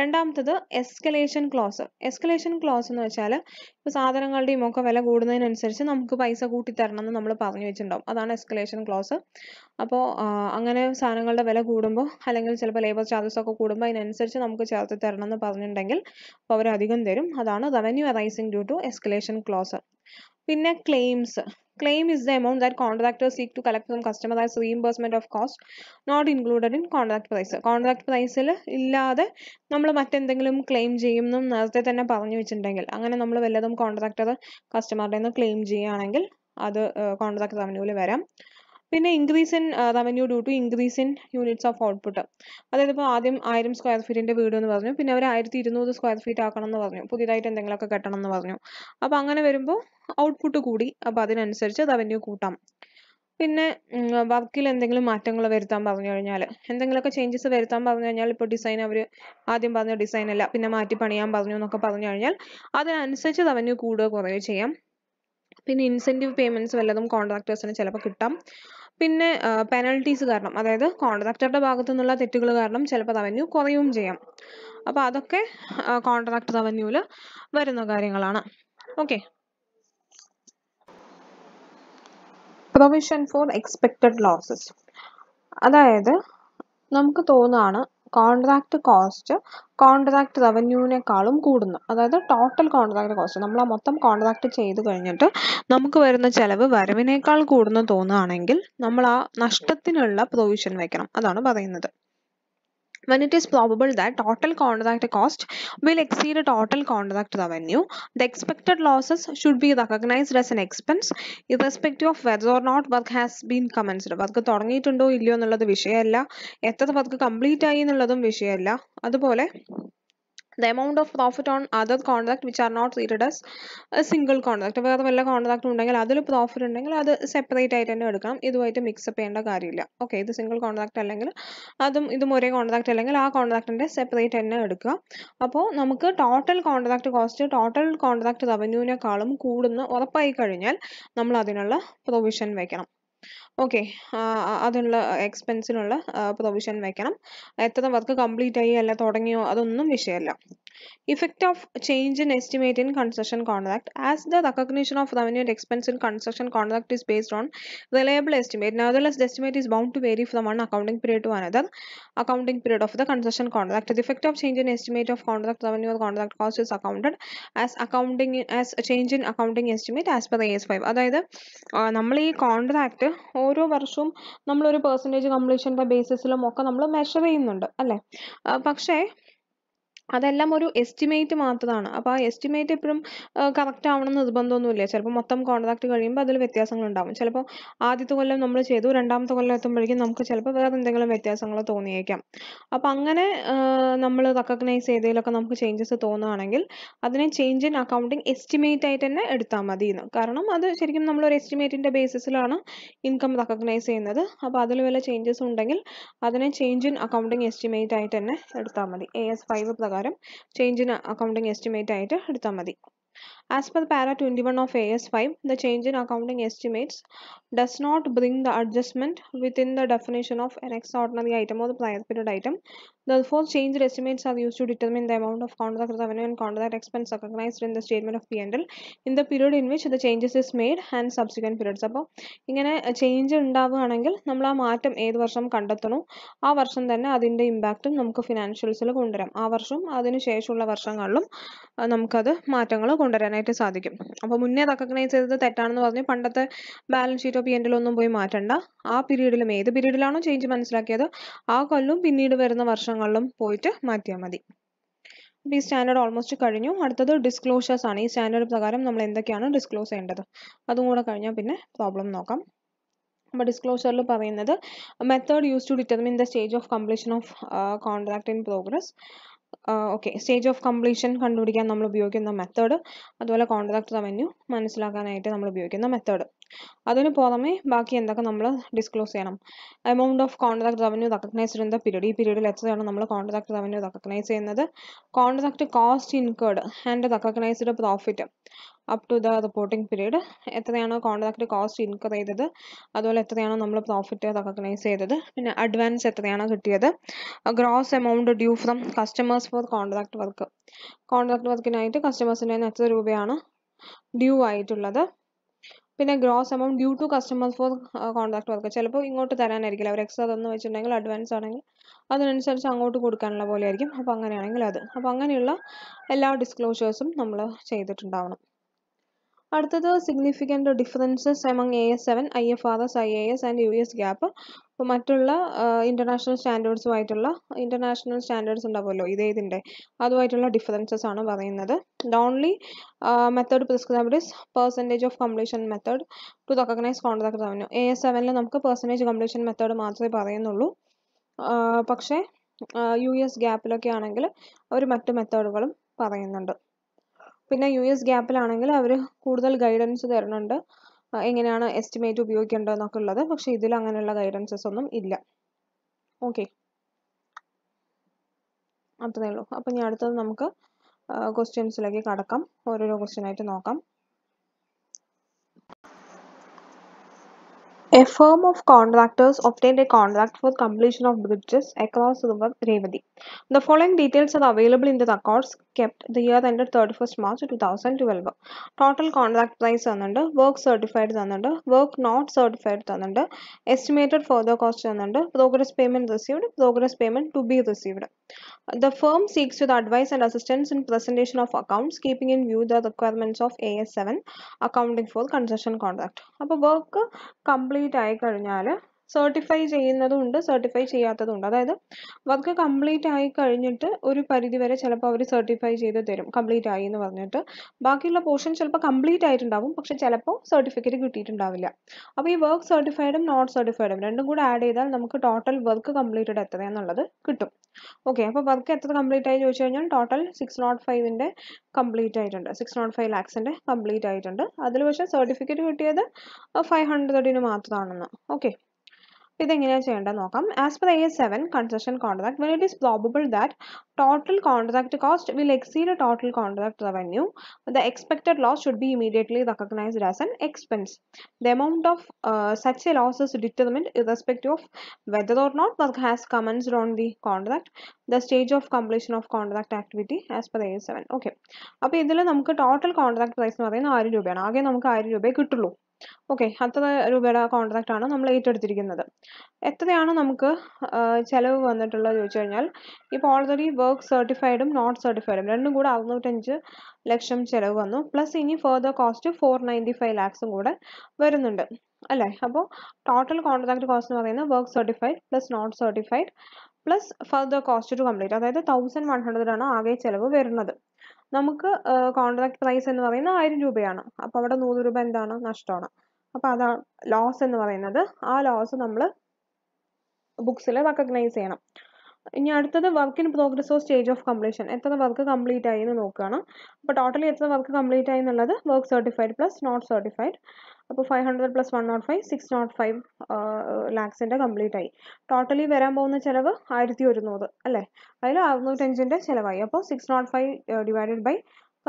രണ്ടാമത്തത് എസ്കലേഷൻ ക്ലോസ് എസ്കലേഷൻ ക്ലോസ് എന്ന് വെച്ചാൽ ഇപ്പോൾ സാധനങ്ങളുടെയും ഒക്കെ വില കൂടുന്നതിനനുസരിച്ച് നമുക്ക് പൈസ കൂട്ടി തരണം എന്ന് നമ്മൾ പറഞ്ഞു വെച്ചിട്ടുണ്ടാവും അതാണ് എസ്കലേഷൻ ക്ലോസ് അപ്പോൾ അങ്ങനെ സാധനങ്ങളുടെ വില കൂടുമ്പോൾ അല്ലെങ്കിൽ ചിലപ്പോൾ ലേബർ ചാർജസ് ഒക്കെ കൂടുമ്പോൾ അതിനനുസരിച്ച് നമുക്ക് ചേർത്ത് തരണം എന്ന് പറഞ്ഞിട്ടുണ്ടെങ്കിൽ അപ്പോൾ അവർ അധികം തരും അതാണ് revenue arise arising due to escalation clause പിന്നെ claims claim is the amount that contractor seek to collect from customers reimbursement of cost not included in contract price contract പ്രൈസിൽ ഇല്ലാതെ നമ്മൾ മറ്റെന്തെങ്കിലും ക്ലെയിം ചെയ്യുമെന്നും നേരത്തെ തന്നെ പറഞ്ഞു വെച്ചിട്ടുണ്ടെങ്കിൽ അങ്ങനെ നമ്മൾ വല്ലതും കോൺട്രാക്ടർ കസ്റ്റമറുടെ നിന്ന് ക്ലെയിം ചെയ്യുകയാണെങ്കിൽ അത് കോൺട്രാക്ട് റവന്യൂവിൽ വരാം പിന്നെ increase in revenue due to increase in units of output അതായത് ഇപ്പോൾ ആദ്യം ആയിരം സ്ക്വയർ ഫീറ്റിൻ്റെ വീട് എന്ന് പറഞ്ഞു പിന്നെ അവർ ആയിരത്തി ഇരുന്നൂറ് സ്ക്വയർ ഫീറ്റ് ആക്കണം എന്ന് പറഞ്ഞു പുതിയതായിട്ട് എന്തെങ്കിലുമൊക്കെ കെട്ടണം എന്ന് പറഞ്ഞു അപ്പോൾ അങ്ങനെ വരുമ്പോൾ ഔട്ട്പുട്ട് കൂടി അപ്പോൾ അതിനനുസരിച്ച് റവന്യൂ കൂട്ടാം പിന്നെ വർക്കിൽ എന്തെങ്കിലും മാറ്റങ്ങൾ വരുത്താൻ പറഞ്ഞു കഴിഞ്ഞാൽ എന്തെങ്കിലുമൊക്കെ ചേഞ്ചസ് വരുത്താൻ പറഞ്ഞു കഴിഞ്ഞാൽ ഇപ്പോൾ ഡിസൈൻ അവർ ആദ്യം പറഞ്ഞ ഡിസൈൻ അല്ല പിന്നെ മാറ്റി പണിയാൻ പറഞ്ഞു എന്നൊക്കെ പറഞ്ഞു കഴിഞ്ഞാൽ അതിനനുസരിച്ച് റവന്യൂ കൂടുകയോ കുറയോ ചെയ്യാം പിന്നെ ഇൻസെൻറ്റീവ് പേയ്മെൻറ്റ്സ് വല്ലതും കോൺട്രാക്ടേഴ്സിന് ചിലപ്പോൾ കിട്ടാം പിന്നെ പെനൽറ്റീസ് കാരണം അതായത് കോൺട്രാക്ടറുടെ ഭാഗത്തു നിന്നുള്ള തെറ്റുകൾ കാരണം ചിലപ്പോൾ റവന്യൂ കുറയും ചെയ്യാം അപ്പോൾ അതൊക്കെ കോൺട്രാക്ട് റവന്യൂവിൽ വരുന്ന കാര്യങ്ങളാണ് okay provision for expected losses അതായത് നമുക്ക് തോന്നാണ് കോൺട്രാക്ട് കോസ്റ്റ് കോൺട്രാക്ട് റവന്യൂവിനേക്കാളും കൂടുന്നു അതായത് ടോട്ടൽ കോൺട്രാക്ട് കോസ്റ്റ് നമ്മൾ ആ മൊത്തം കോൺട്രാക്ട് ചെയ്ത് കഴിഞ്ഞിട്ട് നമുക്ക് വരുന്ന ചിലവ് വരവിനേക്കാൾ കൂടുന്നു തോന്നുകയാണെങ്കിൽ നമ്മൾ ആ നഷ്ടത്തിനുള്ള പ്രൊവിഷൻ വെക്കണം അതാണ് പറയുന്നത് when it is probable that total contract cost will exceed total contract revenue, the expected losses should be recognized as an expense irrespective of whether or not work has been commenced. work thodangittundo illyo എന്നുള്ളത് vishayalla etra work complete aayi എന്നുള്ളതും vishayalla adupole the amount of profit on other contract which are not treated as a single contract വേറെ വല്ല കോൺട്രാക്റ്റും ഉണ്ടെങ്കിൽ അതിൽ profit ഉണ്ടെങ്കിൽ അത് separate ആയിട്ട് തന്നെ എടുക്കണം ഇതുമായിട്ട് മിക്സപ്പ് ചെയ്യേണ്ട കാര്യമില്ല ഓക്കെ ഇത് സിംഗിൾ കോൺട്രാക്റ്റ് അല്ലെങ്കിൽ അതും ഇതും ഒരേ കോൺട്രാക്റ്റ് അല്ലെങ്കിൽ ആ കോൺട്രാക്റ്റിൻ്റെ സെപ്പറേറ്റ് തന്നെ എടുക്കുക അപ്പോൾ നമുക്ക് total contract cost total contract റവന്യൂവിനേക്കാളും കൂടുന്ന ഉറപ്പായി കഴിഞ്ഞാൽ നമ്മൾ അതിനുള്ള പ്രൊവിഷൻ വയ്ക്കണം ഓക്കെ അതിനുള്ള എക്സ്പെൻസിനുള്ള പ്രൊവിഷൻ വെക്കണം എത്ര വർക്ക് കംപ്ലീറ്റ് ആയി അല്ല തുടങ്ങിയോ അതൊന്നും വിഷയമല്ല Effect of change in estimate in concession contract. As the recognition of revenue and expense in concession contract is based on reliable estimate, nevertheless the estimate is bound to vary from one accounting period to another accounting period of the concession contract. The effect of change in estimate of contract revenue or contract cost is accounted as accounting as a change in accounting estimate as per S five അതായത് നമ്മൾ ഈ contract ഓരോ വർഷവും നമ്മളൊരു percentage കംപ്ലീഷൻ്റെ ബേസിസിലും ഒക്കെ നമ്മൾ measure ചെയ്യുന്നുണ്ട് അല്ലേ പക്ഷേ അതെല്ലാം ഒരു എസ്റ്റിമേറ്റ് മാത്രമാണ് അപ്പോൾ ആ എസ്റ്റിമേറ്റ് എപ്പോഴും കറക്റ്റ് ആവണം നിർബന്ധമൊന്നുമില്ല ചിലപ്പോൾ മൊത്തം കോൺട്രാക്ട് കഴിയുമ്പോൾ അതിൽ ഉണ്ടാവും ചിലപ്പോൾ ആദ്യത്തെ കൊല്ലം നമ്മൾ ചെയ്തു രണ്ടാമത്തെ കൊല്ലം എത്തുമ്പോഴേക്കും നമുക്ക് ചിലപ്പോൾ വേറെ എന്തെങ്കിലും വ്യത്യാസങ്ങൾ തോന്നിയേക്കാം അപ്പോൾ അങ്ങനെ നമ്മൾ റെക്കഗ്നൈസ് ചെയ്തതിലൊക്കെ നമുക്ക് ചേഞ്ചസ് തോന്നുകയാണെങ്കിൽ അതിനെ ചേഞ്ച് ഇൻ അക്കൗണ്ടിങ് എസ്റ്റിമേറ്റ് ആയിട്ട് തന്നെ എടുത്താൽ മതി എന്ന് കാരണം അത് ശരിക്കും നമ്മൾ ഒരു എസ്റ്റിമേറ്റിൻ്റെ ബേസിസിലാണ് ഇൻകം റെക്കഗ്നൈസ് ചെയ്യുന്നത് അപ്പോൾ അതിൽ വല്ല ചേഞ്ചസ് ഉണ്ടെങ്കിൽ അതിനെ ചേഞ്ച് ഇൻ അക്കൗണ്ടിങ് എസ്റ്റിമേറ്റ് ആയിട്ട് തന്നെ എടുത്താൽ മതി എ എസ് ഫൈവ് പ്രകാരം പ്രകാരം ചേഞ്ചിന് അക്കൗണ്ടിങ് എസ്റ്റിമേറ്റ് ആയിട്ട് എടുത്താൽ മതി As per para 21 of AS5, the change in accounting estimates does not bring the adjustment within the definition of an extraordinary item or the prior period item. Therefore, changed estimates are used to determine the amount of contract revenue and contract expense recognized in the statement of P&L in the period in which the changes is made and subsequent periods. change അപ്പോൾ ഇങ്ങനെ change ഉണ്ടാവുകയാണെങ്കിൽ നമ്മൾ ആ മാറ്റം ഏത് വർഷം കണ്ടെത്തണോ ആ വർഷം തന്നെ അതിൻ്റെ ഇമ്പാക്റ്റും നമുക്ക് ഫിനാൻഷ്യൽസിൽ കൊണ്ടുവരാം ആ വർഷവും അതിന് ശേഷമുള്ള വർഷങ്ങളിലും നമുക്കത് മാറ്റങ്ങൾ കൊണ്ടുവരാനായി കാണാനായിട്ട് സാധിക്കും അപ്പോൾ മുന്നേ റെക്കഗ്നൈസ് ചെയ്തത് തെറ്റാണെന്ന് പറഞ്ഞ് പണ്ടത്തെ ബാലൻസ് ഷീറ്റോ പി ഒന്നും പോയി മാറ്റണ്ട ആ പീരീഡിലും ഏത് പീരീഡിലാണോ ചേഞ്ച് മനസ്സിലാക്കിയത് ആ കൊല്ലവും പിന്നീട് വരുന്ന വർഷങ്ങളിലും പോയിട്ട് മാറ്റിയാൽ മതി ഈ സ്റ്റാൻഡേർഡ് ഓൾമോസ്റ്റ് കഴിഞ്ഞു അടുത്തത് ഡിസ്ക്ലോഷേഴ്സ് ആണ് ഈ സ്റ്റാൻഡേർഡ് പ്രകാരം നമ്മൾ എന്തൊക്കെയാണ് ഡിസ്ക്ലോസ് ചെയ്യേണ്ടത് അതും കൂടെ കഴിഞ്ഞാൽ പിന്നെ പ്രോബ്ലം നോക്കാം അപ്പോൾ ഡിസ്ക്ലോഷറിൽ പറയുന്നത് method use to determine the stage of completion of contract in progress okay stage of completion കണ്ടുപിടിക്കാൻ നമ്മൾ ഉപയോഗിക്കുന്ന മെത്തേഡ് അതുപോലെ കോൺട്രാക്ട് റവന്യൂ മനസ്സിലാക്കാനായിട്ട് നമ്മൾ ഉപയോഗിക്കുന്ന മെത്തേഡ് അതിന് പുറമെ ബാക്കി എന്തൊക്കെ നമ്മൾ ഡിസ്ക്ലോസ് ചെയ്യണം amount of contract revenue recognised in the period ഈ പീരീഡിൽ എത്രയാണ് നമ്മൾ കോൺട്രാക്ട് റവന്യൂ റെക്കഗ്നൈസ് ചെയ്യുന്നത് contract cost incurred and recognised profit up to the reporting period എത്രയാണോ കോൺട്രാക്ട് കോസ്റ്റ് ഇൻകർ ചെയ്തത് അതുപോലെ എത്രയാണോ നമ്മൾ പ്രോഫിറ്റ് റെക്കഗ്നൈസ് ചെയ്തത് പിന്നെ അഡ്വാൻസ് എത്രയാണോ കിട്ടിയത് gross amount due from customers for contract work contract വർക്കിനായിട്ട് കസ്റ്റമേഴ്സിൻ്റെ എത്ര രൂപയാണ് ഡ്യൂ ആയിട്ടുള്ളത് പിന്നെ gross amount due to customers for contract work ചിലപ്പോൾ ഇങ്ങോട്ട് തരാനായിരിക്കില്ല അവർ എക്സ്ട്രാ തന്നു വെച്ചിട്ടുണ്ടെങ്കിൽ അഡ്വാൻസ് ആണെങ്കിൽ അതിനനുസരിച്ച് അങ്ങോട്ട് കൊടുക്കാനുള്ള പോലെ ആയിരിക്കും അപ്പോൾ അങ്ങനെയാണെങ്കിൽ അത് അപ്പോൾ അങ്ങനെയുള്ള എല്ലാ ഡിസ്ക്ലോഷേഴ്സും നമ്മൾ ചെയ്തിട്ടുണ്ടാവണം അടുത്തത് significant differences among A S seven I F R S I A S and U S GAAP അപ്പോൾ മറ്റുള്ള ഇൻ്റർനാഷണൽ സ്റ്റാൻഡേർഡ്സുമായിട്ടുള്ള ഇൻ്റർനാഷണൽ സ്റ്റാൻഡേർഡ്സ് ഉണ്ടാവുമല്ലോ ഇതേ ഇതിൻ്റെ അതുമായിട്ടുള്ള ഡിഫറൻസസ് ആണ് പറയുന്നത് the only method prescribed is percentage of completion method to recognise contract revenue A S സെവനിൽ നമുക്ക് percentage completion method മാത്രമേ പറയുന്നുള്ളൂ പക്ഷേ യു എസ് ഗ്യാപ്പിലൊക്കെ ആണെങ്കിൽ അവർ മറ്റു മെത്തേഡുകളും പറയുന്നുണ്ട് പിന്നെ യു എസ് ഗ്യാപ്പിലാണെങ്കിൽ അവർ കൂടുതൽ ഗൈഡൻസ് തരുന്നുണ്ട് എങ്ങനെയാണ് എസ്റ്റിമേറ്റ് ഉപയോഗിക്കേണ്ടതെന്നൊക്കെ ഉള്ളത് പക്ഷേ ഇതിൽ അങ്ങനെയുള്ള ഗൈഡൻസസ് ഒന്നും ഇല്ല ഓക്കെ അത്രയേ ഉള്ളൂ അപ്പോൾ ഞാൻ അടുത്തത് നമുക്ക് ക്വസ്റ്റ്യൻസിലേക്ക് കടക്കാം ഓരോരോ ക്വസ്റ്റ്യൻ ആയിട്ട് നോക്കാം A firm of contractors obtained a contract for completion of bridges across River Revati. The following details are available in the records kept the year ended 31st March 2012. Total contract price തന്നിട്ടുണ്ട് work certified തന്നിട്ടുണ്ട് work not certified തന്നിട്ടുണ്ട് estimated further cost തന്നിട്ടുണ്ട് progress payment received, progress payment to be received. The firm seeks to the advice and assistance in presentation of accounts, keeping in view the requirements of AS7, accounting for concession contract. അപ്പോൾ work complete. ആയി certify ചെയ്യുന്നതും ഉണ്ട് certify ചെയ്യാത്തതും ഉണ്ട് അതായത് work complete ആയി കഴിഞ്ഞിട്ട് ഒരു പരിധി വരെ ചിലപ്പോൾ അവർ സർട്ടിഫൈ ചെയ്ത് തരും കംപ്ലീറ്റ് ആയി എന്ന് പറഞ്ഞിട്ട് ബാക്കിയുള്ള പോർഷൻ ചിലപ്പോൾ കംപ്ലീറ്റ് ആയിട്ടുണ്ടാവും പക്ഷെ ചിലപ്പോൾ സർട്ടിഫിക്കറ്റ് കിട്ടിയിട്ടുണ്ടാവില്ല അപ്പോൾ ഈ വർക്ക് സർട്ടിഫൈഡും നോട്ട് സർട്ടിഫൈഡും രണ്ടും കൂടെ ആഡ് ചെയ്താൽ നമുക്ക് ടോട്ടൽ വർക്ക് കംപ്ലീറ്റഡ് എത്ര എന്നുള്ളത് കിട്ടും ഓക്കെ അപ്പോൾ വർക്ക് എത്ര കംപ്ലീറ്റ് ആയി ചോദിച്ചു കഴിഞ്ഞാൽ ടോട്ടൽ സിക്സ് നോട്ട് ഫൈവിൻ്റെ കംപ്ലീറ്റ് ആയിട്ടുണ്ട് സിക്സ് നോട്ട് ഫൈവ് ലാക്സിൻ്റെ കംപ്ലീറ്റ് ആയിട്ടുണ്ട് അതിൽ പക്ഷേ സർട്ടിഫിക്കറ്റ് കിട്ടിയത് ഫൈവ് ഹൺഡ്രഡിന് മാത്രമാണെന്ന് ഓക്കെ ഇതെങ്ങനെയാണ് ചെയ്യേണ്ടത് നോക്കാം as per I S seven concession contract when it is probable that total contract cost will exceed total contract revenue the expected loss should be immediately recognised as an expense the amount of such a loss is determined irrespective of whether or not work has commenced on the contract the stage of completion of contract activity as per I S seven okay അപ്പോൾ ഇതിൽ നമുക്ക് total contract price എന്ന് പറയുന്നത് ആയിരം രൂപയാണ് ആകെ നമുക്ക് ആയിരം രൂപയെ കിട്ടുള്ളൂ ഓക്കെ അത്ര രൂപയുടെ കോൺട്രാക്റ്റാണ് നമ്മൾ ഏറ്റെടുത്തിരിക്കുന്നത് എത്രയാണ് നമുക്ക് ചിലവ് വന്നിട്ടുള്ളത് ചോദിച്ചു കഴിഞ്ഞാൽ ഇപ്പോൾ ഓൾറെഡി വർക്ക് സർട്ടിഫൈഡും നോട്ട് സർട്ടിഫൈഡും രണ്ടും കൂടെ അറുന്നൂറ്റഞ്ച് ലക്ഷം ചിലവ് വന്നു പ്ലസ് ഇനി further cost for ninety five ലാക്സും കൂടെ വരുന്നുണ്ട് അല്ലേ അപ്പോൾ ടോട്ടൽ കോൺട്രാക്ട് കോസ്റ്റ് എന്ന് പറയുന്നത് work certified plus not certified plus further cost to complete അതായത് തൗസൻഡ് വൺ ഹൺഡ്രഡ് ആണ് ആകെ ചിലവ് വരുന്നത് നമുക്ക് കോൺട്രാക്ട് പ്രൈസ് എന്ന് പറയുന്നത് ആയിരം രൂപയാണ് അപ്പോൾ അവിടെ നൂറ് രൂപ എന്താണ് നഷ്ടമാണ് അപ്പോൾ അതാണ് ലോസ് എന്ന് പറയുന്നത് ആ ലോസ് നമ്മൾ ബുക്സിൽ റെക്കഗ്നൈസ് ചെയ്യണം ഇനി അടുത്തത് work in progress or stage of completion എത്ര വർക്ക് കംപ്ലീറ്റ് ആയി എന്ന് നോക്കുകയാണ് അപ്പോൾ ടോട്ടലി എത്ര വർക്ക് കംപ്ലീറ്റ് ആയി എന്നുള്ളത് work certified plus not certified അപ്പോൾ five hundred plus one nought five six not five ലാക്സിൻ്റെ കംപ്ലീറ്റ് ആയി ടോട്ടലി വരാൻ പോകുന്ന ചിലവ് ആയിരത്തി ഒരുന്നൂറ് അല്ലേ അതിൽ അറുന്നൂറ്റഞ്ചിൻ്റെ ചിലവായി അപ്പോൾ six not five divided by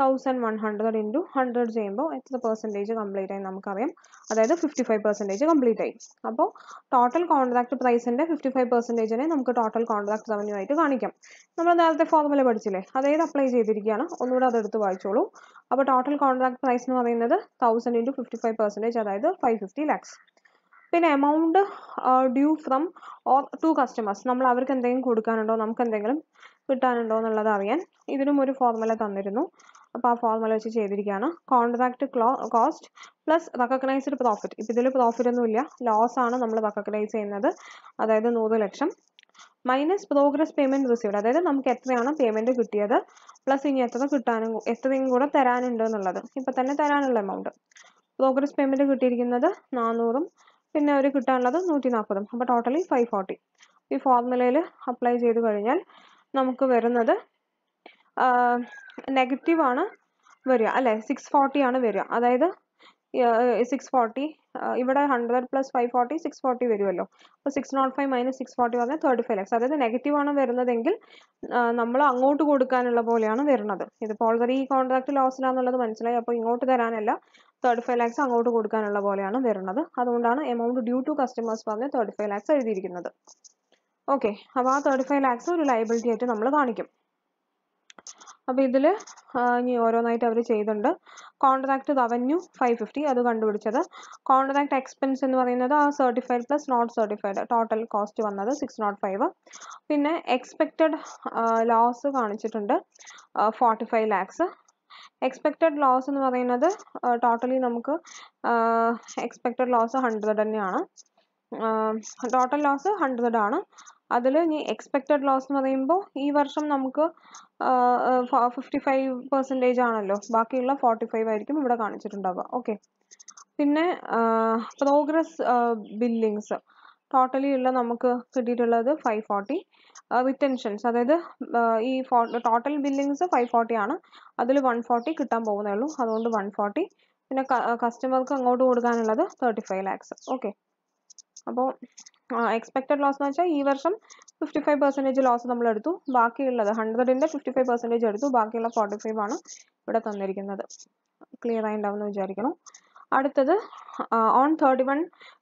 thousand one hundred into hundred ചെയ്യുമ്പോൾ എത്ര പെർസെൻറ്റേജ് കംപ്ലീറ്റ് ആയി നമുക്കറിയാം അതായത് ഫിഫ്റ്റി ഫൈവ് പെർസെൻറ്റേജ് കംപ്ലീറ്റ് ആയി അപ്പോൾ ടോട്ടൽ കോൺട്രാക്ട് പ്രൈസിൻ്റെ ഫിഫ്റ്റി ഫൈവ് പെർസെൻറ്റേജിനെ നമുക്ക് ടോട്ടൽ കോൺട്രാക്ട് റവന്യൂ ആയിട്ട് കാണിക്കാം നമ്മൾ നേരത്തെ ഫോർമുല പഠിച്ചില്ലേ അതായത് അപ്ലൈ ചെയ്തിരിക്കുകയാണ് ഒന്നുകൂടെ അതെടുത്ത് വായിച്ചോളൂ അപ്പോൾ ടോട്ടൽ കോൺട്രാക്ട് പ്രൈസ് എന്ന് പറയുന്നത് thousand into fifty five percentage അതായത് ഫൈവ് ഫിഫ്റ്റി ലാക്സ് പിന്നെ amount due from or to customers നമ്മൾ അവർക്ക് എന്തെങ്കിലും കൊടുക്കാനുണ്ടോ നമുക്ക് എന്തെങ്കിലും കിട്ടാനുണ്ടോ എന്നുള്ളത് അറിയാൻ ഇതിനും ഒരു ഫോർമുല തന്നിരുന്നു അപ്പോൾ ആ ഫോർമുല വെച്ച് ചെയ്തിരിക്കുകയാണ് contract cost plus recognised profit ഇപ്പൊ ഇതിൽ പ്രോഫിറ്റ് ഒന്നുമില്ല ലോസ് ആണ് നമ്മൾ റെക്കഗ്നൈസ് ചെയ്യുന്നത് അതായത് നൂറ് ലക്ഷം മൈനസ് പ്രോഗ്രസ് പേയ്മെന്റ് റിസീവ്ഡ് അതായത് നമുക്ക് എത്രയാണ് പേയ്മെന്റ് കിട്ടിയത് പ്ലസ് ഇനി എത്ര കിട്ടാനും എത്രയും കൂടെ തരാനുണ്ട് എന്നുള്ളത് ഇപ്പൊ തന്നെ തരാനുള്ള എമൗണ്ട് പ്രോഗ്രസ് പേയ്മെന്റ് കിട്ടിയിരിക്കുന്നത് നാനൂറും പിന്നെ അവർ കിട്ടാനുള്ളത് നൂറ്റി നാൽപ്പതും അപ്പോൾ ടോട്ടലി ഫൈവ് ഫോർട്ടി ഈ ഫോർമുലയിൽ അപ്ലൈ ചെയ്ത് കഴിഞ്ഞാൽ നമുക്ക് വരുന്നത് നെഗറ്റീവ് ആണ് വരിക അല്ലേ സിക്സ് ഫോർട്ടി ആണ് വരിക അതായത് സിക്സ് ഫോർട്ടി ഇവിടെ hundred plus five forty six forty വരുമല്ലോ അപ്പോൾ six not five minus six forty പറഞ്ഞാൽ തേർട്ടി ഫൈവ് ലാക്സ് അതായത് നെഗറ്റീവ് ആണ് വരുന്നതെങ്കിൽ നമ്മൾ അങ്ങോട്ട് കൊടുക്കാനുള്ള പോലെയാണ് വരുന്നത് ഇതിപ്പോൾ ഓൾറെഡി ഈ കോൺട്രാക്ട് ലോസിലാന്നുള്ളത് മനസ്സിലായി അപ്പോൾ ഇങ്ങോട്ട് തരാനല്ല തേർട്ടി ഫൈവ് ലാക്സ് അങ്ങോട്ട് കൊടുക്കാനുള്ള പോലെയാണ് വരുന്നത് അതുകൊണ്ടാണ് എമൗണ്ട് ഡ്യൂ ടു കസ്റ്റമേഴ്സ് പറഞ്ഞ് തേർട്ടി ഫൈവ് ലാക്സ് എഴുതിയിരിക്കുന്നത് ഓക്കെ അപ്പോൾ ആ തേർട്ടി ഫൈവ് ലാക്സ് ഒരു ലൈബിലിറ്റി ആയിട്ട് നമ്മൾ കാണിക്കും അപ്പോൾ ഇതിൽ ഇനി ഓരോന്നായിട്ട് അവർ ചെയ്തിട്ടുണ്ട് കോൺട്രാക്ട് റവന്യൂ ഫൈവ് ഫിഫ്റ്റി അത് കണ്ടുപിടിച്ചത് കോൺട്രാക്ട് എക്സ്പെൻസ് എന്ന് പറയുന്നത് ആ certified plus not certified total cost വന്നത് സിക്സ് നോട്ട് ഫൈവ് പിന്നെ എക്സ്പെക്റ്റഡ് ലോസ് കാണിച്ചിട്ടുണ്ട് forty five lakhs expected loss എന്ന് പറയുന്നത് ടോട്ടലി നമുക്ക് എക്സ്പെക്റ്റഡ് ലോസ് ഹൺഡ്രഡ് തന്നെയാണ് ടോട്ടൽ ലോസ് ഹൺഡ്രഡ് ആണ് അതിൽ ഇനി എക്സ്പെക്റ്റഡ് ലോസ് എന്ന് പറയുമ്പോൾ ഈ വർഷം നമുക്ക് ഫിഫ്റ്റി ഫൈവ് പെർസെൻറ്റേജ് ആണല്ലോ ബാക്കിയുള്ള ഫോർട്ടി ഫൈവ് ആയിരിക്കും ഇവിടെ കാണിച്ചിട്ടുണ്ടാവുക ഓക്കെ പിന്നെ പ്രോഗ്രസ് ബില്ലിങ്സ് ടോട്ടലി ഉള്ള നമുക്ക് കിട്ടിയിട്ടുള്ളത് ഫൈവ് ഫോർട്ടി റിറ്റൻഷൻസ് അതായത് ഈ ടോട്ടൽ ബില്ലിങ്സ് ഫൈവ് ഫോർട്ടി ആണ് അതിൽ വൺ ഫോർട്ടി കിട്ടാൻ പോകുന്നേ ഉള്ളൂ അതുകൊണ്ട് വൺ ഫോർട്ടി പിന്നെ കസ്റ്റമർക്ക് അങ്ങോട്ട് കൊടുക്കാനുള്ളത് തേർട്ടി ഫൈവ് ലാക്സ് ഓക്കെ അപ്പോൾ എക്സ്പെക്റ്റഡ് ലോസ് എന്ന് വെച്ചാൽ ഈ വർഷം ഫിഫ്റ്റി ഫൈവ് പെർസെൻറ്റേജ് ലോസ് നമ്മൾ എടുത്തു ബാക്കിയുള്ളത് ഹൺഡ്രഡിൻ്റെ ഫിഫ്റ്റി ഫൈവ് പെർസെൻറ്റേജ് എടുത്തു ബാക്കിയുള്ള ഫോർട്ടി ഫൈവ് ആണ് ഇവിടെ തന്നിരിക്കുന്നത് ക്ലിയർ ആയി ഉണ്ടാവുമെന്ന് വിചാരിക്കണം അടുത്തത് on thirty one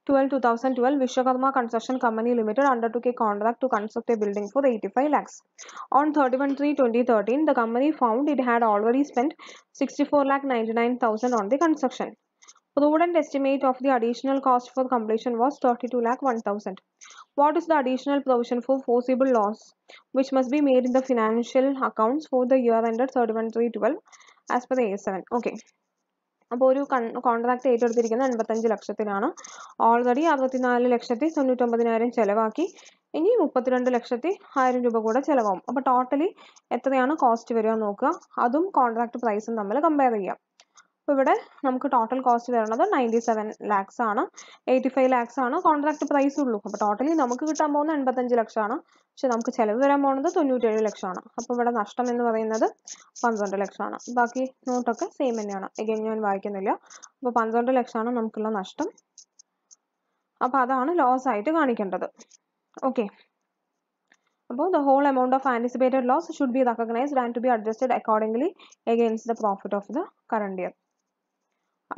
twelve two thousand twelve Vishwakarma construction company limited undertook contract to construct a building for eighty five lakhs on thirty one three twenty thirteen the company found it had already spend sixty four lakh ninety nine thousand on the construction prudent estimate of the additional cost for completion was 32 lakh 1000. What is the additional provision for foreseeable loss which must be made in the financial accounts for the year ended 31312 as per the A7? Okay. അപ്പോൾ ഒരു contract ഏറ്റെടുത്തിരിക്കുന്നത് അൻപത്തഞ്ച് ലക്ഷത്തിനാണ് already അറുപത്തിനാല് ലക്ഷത്തി തൊണ്ണൂറ്റൊമ്പതിനായിരം ചിലവാക്കി ഇനി മുപ്പത്തിരണ്ട് ലക്ഷത്തി ആയിരം രൂപ കൂടെ ചിലവാകും അപ്പോൾ ടോട്ടലി എത്രയാണ് കോസ്റ്റ് വരിക നോക്കുക അതും കോൺട്രാക്ട് പ്രൈസും തമ്മിൽ കമ്പയർ ചെയ്യാം അപ്പോൾ ഇവിടെ നമുക്ക് ടോട്ടൽ കോസ്റ്റ് വരുന്നത് നയൻറ്റി സെവൻ ലാക്സ് ആണ് എയ്റ്റി ഫൈവ് ലാക്സ് ആണ് കോൺട്രാക്ട് പ്രൈസ് ഉള്ളൂ അപ്പോൾ ടോട്ടലി നമുക്ക് കിട്ടാൻ പോകുന്നത് എൺപത്തഞ്ച് ലക്ഷമാണ് പക്ഷെ നമുക്ക് ചിലവ് വരാൻ പോകുന്നത് തൊണ്ണൂറ്റേഴ് ലക്ഷമാണ് അപ്പോൾ ഇവിടെ നഷ്ടം എന്ന് പറയുന്നത് പന്ത്രണ്ട് ലക്ഷമാണ് ബാക്കി നോട്ടൊക്കെ സെയിം തന്നെയാണ് എഗെയിൻ ഞാൻ വായിക്കുന്നില്ല അപ്പോൾ പന്ത്രണ്ട് ലക്ഷമാണ് നമുക്കുള്ള നഷ്ടം അപ്പോൾ അതാണ് ലോസ് ആയിട്ട് കാണിക്കേണ്ടത് ഓക്കെ അപ്പോൾ the whole amount of anticipated loss should be recognised and to be adjusted accordingly against the profit of the current year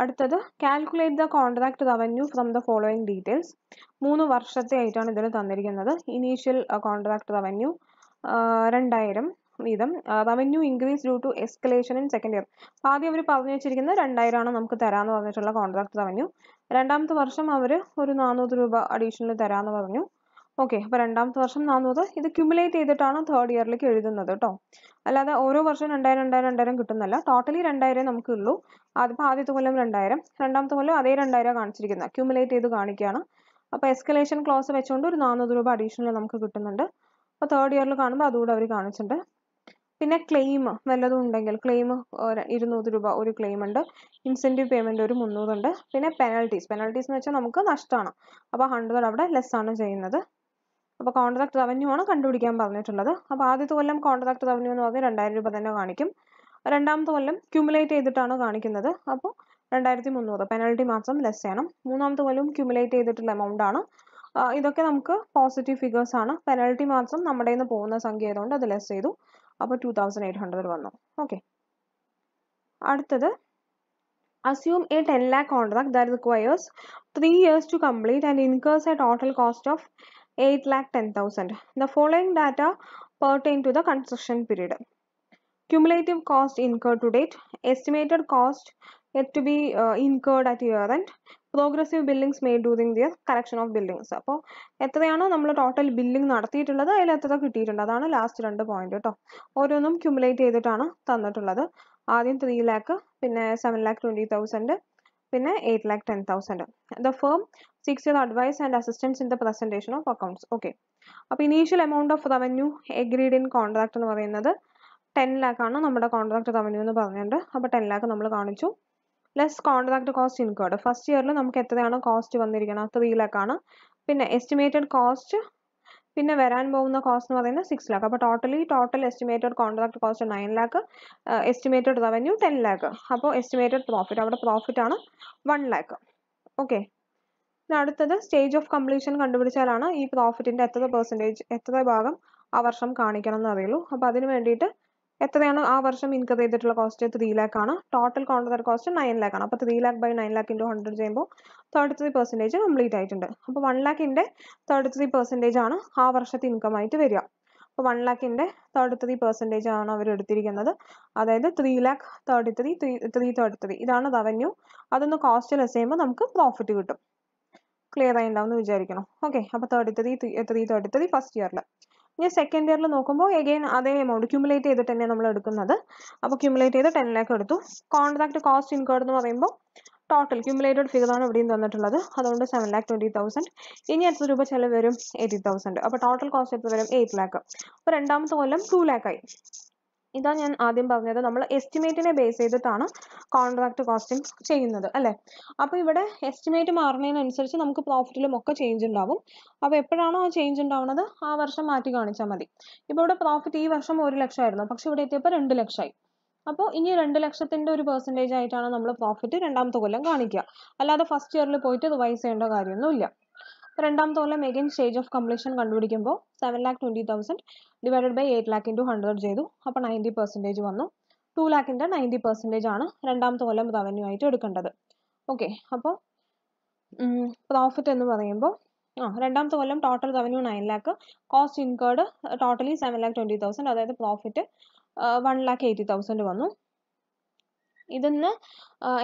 അടുത്തത് calculate the contract revenue from the following details മൂന്ന് വർഷത്തെ ആയിട്ടാണ് ഇതിൽ തന്നിരിക്കുന്നത് initial contract revenue രണ്ടായിരം വീതം revenue increase due to escalation in second year ആദ്യം അവർ പറഞ്ഞു വെച്ചിരിക്കുന്നത് ആണ് നമുക്ക് തരാമെന്ന് പറഞ്ഞിട്ടുള്ള കോൺട്രാക്ട് റവന്യൂ രണ്ടാമത്തെ വർഷം അവർ ഒരു നാനൂറ് രൂപ അഡീഷണൽ തരാമെന്ന് പറഞ്ഞു ഓക്കെ അപ്പോൾ രണ്ടാമത്തെ വർഷം നാനൂറ് ഇത് ക്യുമുലേറ്റ് ചെയ്തിട്ടാണ് തേർഡ് ഇയറിലേക്ക് എഴുതുന്നത് കേട്ടോ അല്ലാതെ ഓരോ വർഷം രണ്ടായിരം രണ്ടായിരം രണ്ടായിരം കിട്ടുന്നല്ല ടോട്ടലി രണ്ടായിരം ഉള്ളൂ അതിപ്പോൾ ആദ്യത്തെ കൊല്ലം രണ്ടായിരം രണ്ടാമത്തെ കൊല്ലം അതേ രണ്ടായിരം കാണിച്ചിരിക്കുന്നത് അക്യുമുലേറ്റ് ചെയ്ത് കാണിക്കുകയാണ് അപ്പോൾ എസ്കലേഷൻ ക്ലോസ് വെച്ചുകൊണ്ട് ഒരു നാനൂറ് രൂപ അഡീഷണൽ നമുക്ക് കിട്ടുന്നുണ്ട് അപ്പോൾ തേർഡ് ഇയറിൽ കാണുമ്പോൾ അതുകൂടെ അവർ കാണിച്ചിട്ടുണ്ട് പിന്നെ ക്ലെയിം വല്ലതും ഉണ്ടെങ്കിൽ ക്ലെയിം ഇരുന്നൂറ് രൂപ ഒരു ക്ലെയിം ഉണ്ട് ഇൻസെൻറ്റീവ് പേയ്മെൻറ്റ് ഒരു മുന്നൂറുണ്ട് പിന്നെ പെനാൾട്ടീസ് പെനാൾട്ടീസ് എന്ന് വെച്ചാൽ നമുക്ക് നഷ്ടമാണ് അപ്പോൾ ഹൺഡ്രഡ് അവിടെ ലെസ് ആണ് ചെയ്യുന്നത് അപ്പോൾ കോൺട്രാക്ട് റവന്യൂ ആണ് കണ്ടുപിടിക്കാൻ പറഞ്ഞിട്ടുള്ളത് അപ്പോൾ ആദ്യത്തെ കൊല്ലം കോൺട്രാക്ട് റവന്യൂ എന്ന് പറഞ്ഞാൽ രണ്ടായിരം രൂപ തന്നെ കാണിക്കും രണ്ടാമത്തെ കൊല്ലം ക്യുമുലേറ്റ് ചെയ്തിട്ടാണ് കാണിക്കുന്നത് അപ്പോൾ രണ്ടായിരത്തി മുന്നൂറ് പെനൽറ്റി മാത്രം ലെസ് ചെയ്യണം മൂന്നാമത്തെ കൊല്ലം ക്യുമുലേറ്റ് ചെയ്തിട്ടുള്ള എമൗണ്ട് ആണ് ഇതൊക്കെ നമുക്ക് പോസിറ്റീവ് ഫിഗേഴ്സ് ആണ് പെനൽറ്റി മാത്രം നമ്മുടെ നിന്ന് പോകുന്ന സംഖ്യ ആയതുകൊണ്ട് അത് ലെസ് ചെയ്തു അപ്പോൾ ടു തൗസൻഡ് എയ്റ്റ് ഹൺഡ്രഡ് വന്നു ഓക്കെ അടുത്തത് assume a ten lakh contract that requires three years to complete and incurs a total cost of eight lakh ten thousand the following data pertain to the construction period cumulative cost incur to date estimated cost yet to be incurred at year and progressive billings made during the year correction of buildings അപ്പോൾ എത്രയാണോ നമ്മൾ total billing നടത്തിയിട്ടുള്ളത് അതിൽ എത്ര കിട്ടിയിട്ടുണ്ട് അതാണ് last രണ്ട് point കേട്ടോ ഓരോന്നും ക്യുമുലേറ്റ് ചെയ്തിട്ടാണ് തന്നിട്ടുള്ളത് ആദ്യം ത്രീ ലാക്ക് പിന്നെ സെവൻ ലാക്ക് ട്വൻറ്റി തൗസൻഡ് പിന്നെ eight lakh ten thousand the firm seeks your advice and assistance in the presentation of accounts okay അപ്പോൾ initial amount of revenue agreed in contract എന്ന് പറയുന്നത് ടെൻ ലാക്കാണ് നമ്മുടെ കോൺട്രാക്ട് റവന്യൂ എന്ന് പറഞ്ഞുകൊണ്ട് അപ്പോൾ ടെൻ ലാക്ക് നമ്മൾ കാണിച്ചു less contract cost incurred first ഇയറിൽ നമുക്ക് എത്രയാണ് കോസ്റ്റ് വന്നിരിക്കണം ത്രീ ലാക്കാണ് പിന്നെ എസ്റ്റിമേറ്റഡ് കോസ്റ്റ് പിന്നെ വരാൻ പോകുന്ന കോസ്റ്റ് എന്ന് പറയുന്നത് സിക്സ് ലാക്ക് അപ്പോൾ totally total estimated contract cost nine lakh estimated revenue ten lakh അപ്പോൾ എസ്റ്റിമേറ്റഡ് പ്രോഫിറ്റ് അവിടെ പ്രോഫിറ്റ് ആണ് വൺ ലാക്ക് ഓക്കെ അടുത്തത് സ്റ്റേജ് ഓഫ് കംപ്ലീഷൻ കണ്ടുപിടിച്ചാലാണ് ഈ പ്രോഫിറ്റിൻ്റെ എത്ര പെർസെൻറ്റേജ് എത്ര ഭാഗം ആ വർഷം കാണിക്കണം അറിയുള്ളൂ അപ്പോൾ അതിന് വേണ്ടിയിട്ട് എത്രയാണ് ആ വർഷം ഇൻകർ ചെയ്തിട്ടുള്ള കോസ്റ്റ് ത്രീ ലാക്ക് ആണ് total contract cost nine lakh ആണ് അപ്പൊ three lakh by nine lakh into hundred ചെയ്യുമ്പോൾ തേർട്ടി ത്രീ പെർസെൻറ്റേജ് കംപ്ലീറ്റ് ആയിട്ടുണ്ട് അപ്പൊ വൺ ലാക്കിന്റെ തേർട്ടി ത്രീ പെർസെൻറ്റേജ് ആണ് ആ വർഷത്തെ ഇൻകം ആയിട്ട് വരിക അപ്പൊ വൺ ലാക്കിന്റെ തേർട്ടി ത്രീ പെർസെൻറ്റേജ് ആണ് അവർ എടുത്തിരിക്കുന്നത് അതായത് three lakh thirty three three three thirty three ഇതാണ് റവന്യൂ അതൊന്ന് കോസ്റ്റ് ലെസ് ചെയ്യുമ്പോൾ നമുക്ക് പ്രോഫിറ്റ് കിട്ടും ക്ലിയർ ആയിട്ടുണ്ടാവും എന്ന് വിചാരിക്കണം ഓക്കെ അപ്പൊ thirty three three thirty three first ഇയറിൽ ഇനി സെക്കൻഡ് ഇയറിൽ നോക്കുമ്പോൾ എഗെയിൻ അതേ എമൗണ്ട് ക്യുമുലേറ്റ് ചെയ്തിട്ട് തന്നെ നമ്മൾ എടുക്കുന്നത് അപ്പോൾ ക്യുമുലേറ്റ് ചെയ്ത് ടെൻ ലാക്ക് എടുത്തു കോൺട്രാക്ട് കോസ്റ്റ് ഇൻകേർഡ് എന്ന് പറയുമ്പോൾ ടോട്ടൽ ക്യുമുലേറ്റഡ് ഫിഗറാണ് ഇവിടെയും തന്നിട്ടുള്ളത് അതുകൊണ്ട് സെവൻ ലാക്ക് ട്വൻറ്റി തൗസൻഡ് ഇനി എത്ര രൂപ ചിലവ് വരും എയ്റ്റി തൗസൻഡ് അപ്പോൾ ടോട്ടൽ കോസ്റ്റ് എത്ര വരും എയ്റ്റ് ലാക്ക് അപ്പോൾ രണ്ടാമത്തെ കൊല്ലം ടു ലാക്കായി ഇതാ ഞാൻ ആദ്യം പറഞ്ഞത് നമ്മൾ എസ്റ്റിമേറ്റിനെ ബേസ് ചെയ്തിട്ടാണ് കോൺട്രാക്ട് കോസ്റ്റിംഗ് ചെയ്യുന്നത് അല്ലേ അപ്പോൾ ഇവിടെ എസ്റ്റിമേറ്റ് മാറുന്നതിനനുസരിച്ച് നമുക്ക് പ്രോഫിറ്റിലും ഒക്കെ ചേഞ്ച് ഉണ്ടാവും അപ്പോൾ എപ്പോഴാണോ ആ ചേഞ്ച് ഉണ്ടാവുന്നത് ആ വർഷം മാറ്റി കാണിച്ചാൽ മതി ഇപ്പോൾ ഇവിടെ പ്രോഫിറ്റ് ഈ വർഷം ഒരു ലക്ഷമായിരുന്നു പക്ഷെ ഇവിടെ എത്തിയപ്പോൾ രണ്ട് ലക്ഷമായി അപ്പോൾ ഇനി രണ്ട് ലക്ഷത്തിൻ്റെ ഒരു പെർസെൻറ്റേജ് ആയിട്ടാണ് നമ്മൾ പ്രോഫിറ്റ് രണ്ടാമത്തെ കൊല്ലം കാണിക്കുക അല്ലാതെ ഫസ്റ്റ് ഇയറിൽ പോയിട്ട് റിവൈസ് ചെയ്യേണ്ട കാര്യമൊന്നുമില്ല രണ്ടാമത്തെ കൊല്ലം എഗെയിൻ സ്റ്റേജ് ഓഫ് കംപ്ലീഷൻ കണ്ടുപിടിക്കുമ്പോൾ seven lakh twenty thousand divided by eight lakh into hundred ചെയ്തു അപ്പോൾ നയൻറ്റി പെർസെൻറ്റേജ് വന്നു ടു ലാക്കിൻ്റെ നയൻറ്റി പെർസെൻറ്റേജ് ആണ് രണ്ടാമത്തെ കൊല്ലം റവന്യൂ ആയിട്ട് എടുക്കേണ്ടത് ഓക്കെ അപ്പോൾ പ്രോഫിറ്റ് എന്ന് പറയുമ്പോൾ ആ രണ്ടാമത്തെ കൊല്ലം total revenue nine lakh cost incurred totally seven lakh twenty thousand അതായത് profit one lakh eighty thousand വന്നു ഇതെന്ന്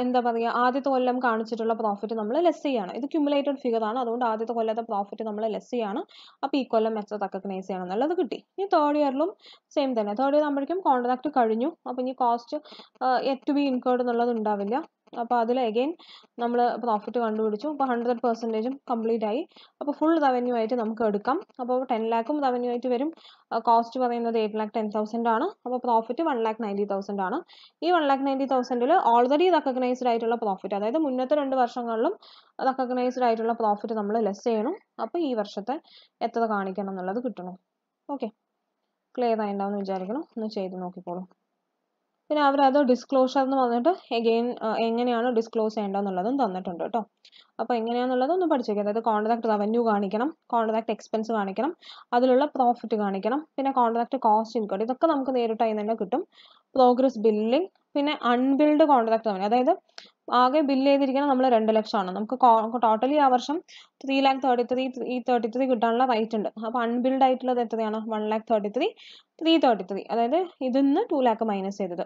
എന്താ പറയുക ആദ്യത്തെ കൊല്ലം കാണിച്ചിട്ടുള്ള പ്രോഫിറ്റ് നമ്മൾ ലെസ് ചെയ്യാണ് ഇത് ക്യുമുലേറ്റഡ് ഫിഗർ ആണ് അതുകൊണ്ട് ആദ്യത്തെ കൊല്ലത്തെ പ്രോഫിറ്റ് നമ്മൾ ലെസ് ചെയ്യാണ് അപ്പോൾ ഈ കൊല്ലം എത്ര റെക്കഗ്നൈസ് ചെയ്യണം എന്നുള്ളത് കിട്ടി ഇനി തേർഡ് ഇയറിലും സെയിം തന്നെ തേർഡ് ഇയർ ആകുമ്പോഴേക്കും കോൺട്രാക്ട് കഴിഞ്ഞു അപ്പോൾ ഇനി cost yet to be incurred എന്നുള്ളത് ഉണ്ടാവില്ല അപ്പോൾ അതിൽ അഗൈൻ നമ്മൾ പ്രോഫിറ്റ് കണ്ടുപിടിച്ചു അപ്പോൾ ഹൺഡ്രഡ് പെർസെന്റേജും കംപ്ലീറ്റ് ആയി അപ്പോൾ ഫുൾ റവന്യൂ ആയിട്ട് നമുക്ക് എടുക്കാം അപ്പോൾ ടെൻ ലാക്കും റവന്യൂ ആയിട്ട് വരും കോസ്റ്റ് പറയുന്നത് എയ്റ്റ് ലാക്ക് ടെൻ തൗസൻഡ് ആണ് അപ്പോൾ profit one lakh ninety thousand ആണ് ഈ വൺ ലാക്ക് നയൻറ്റി തൗസൻഡിൽ ഓൾറെഡി റെക്കഗ്നൈസ്ഡ് ആയിട്ടുള്ള പ്രോഫിറ്റ് അതായത് മുന്നത്തെ രണ്ട് വർഷങ്ങളിലും റെക്കഗ്നൈസ്ഡ് ആയിട്ടുള്ള പ്രോഫിറ്റ് നമ്മൾ ലെസ് ചെയ്യണം അപ്പോൾ ഈ വർഷത്തെ എത്ര കാണിക്കണം എന്നുള്ളത് കിട്ടണം ഓക്കെ ക്ലിയർ ആയിട്ടുണ്ടാവും എന്ന് വിചാരിക്കണം ഒന്ന് ചെയ്ത് നോക്കിക്കോളൂ പിന്നെ അവരത് ഡിസ്ക്ലോഷർ എന്ന് പറഞ്ഞിട്ട് എഗെയിൻ എങ്ങനെയാണ് ഡിസ്ക്ലോസ് ചെയ്യേണ്ടതെന്നുള്ളതും തന്നിട്ടുണ്ട് കേട്ടോ അപ്പോൾ എങ്ങനെയാണെന്നുള്ളത് ഒന്ന് പഠിച്ചേക്കുക അതായത് കോൺട്രാക്ട് റവന്യൂ കാണിക്കണം കോൺട്രാക്ട് എക്സ്പെൻസ് കാണിക്കണം അതിലുള്ള പ്രോഫിറ്റ് കാണിക്കണം പിന്നെ കോൺട്രാക്ട് കോസ്റ്റ് ഇൻകോഡ് ഇതൊക്കെ നമുക്ക് നേരിട്ടായി തന്നെ കിട്ടും പ്രോഗ്രസ് ബില്ലിംഗ് പിന്നെ അൺബിൽഡ് കോൺട്രാക്ട് റവന്യൂ അതായത് ആകെ ബില്ല് ചെയ്തിരിക്കുന്നത് നമ്മൾ രണ്ട് ലക്ഷമാണ് നമുക്ക് ടോട്ടലി ആ വർഷം three lakh thirty three three thirty three കിട്ടാനുള്ള റൈറ്റ് ഉണ്ട് അപ്പൊ അൺബിൽഡ് ആയിട്ടുള്ളത് എത്രയാണ് one lakh thirty three three thirty three അതായത് ഇതിന്ന് ടു ലാക്ക് മൈനസ് ചെയ്തത്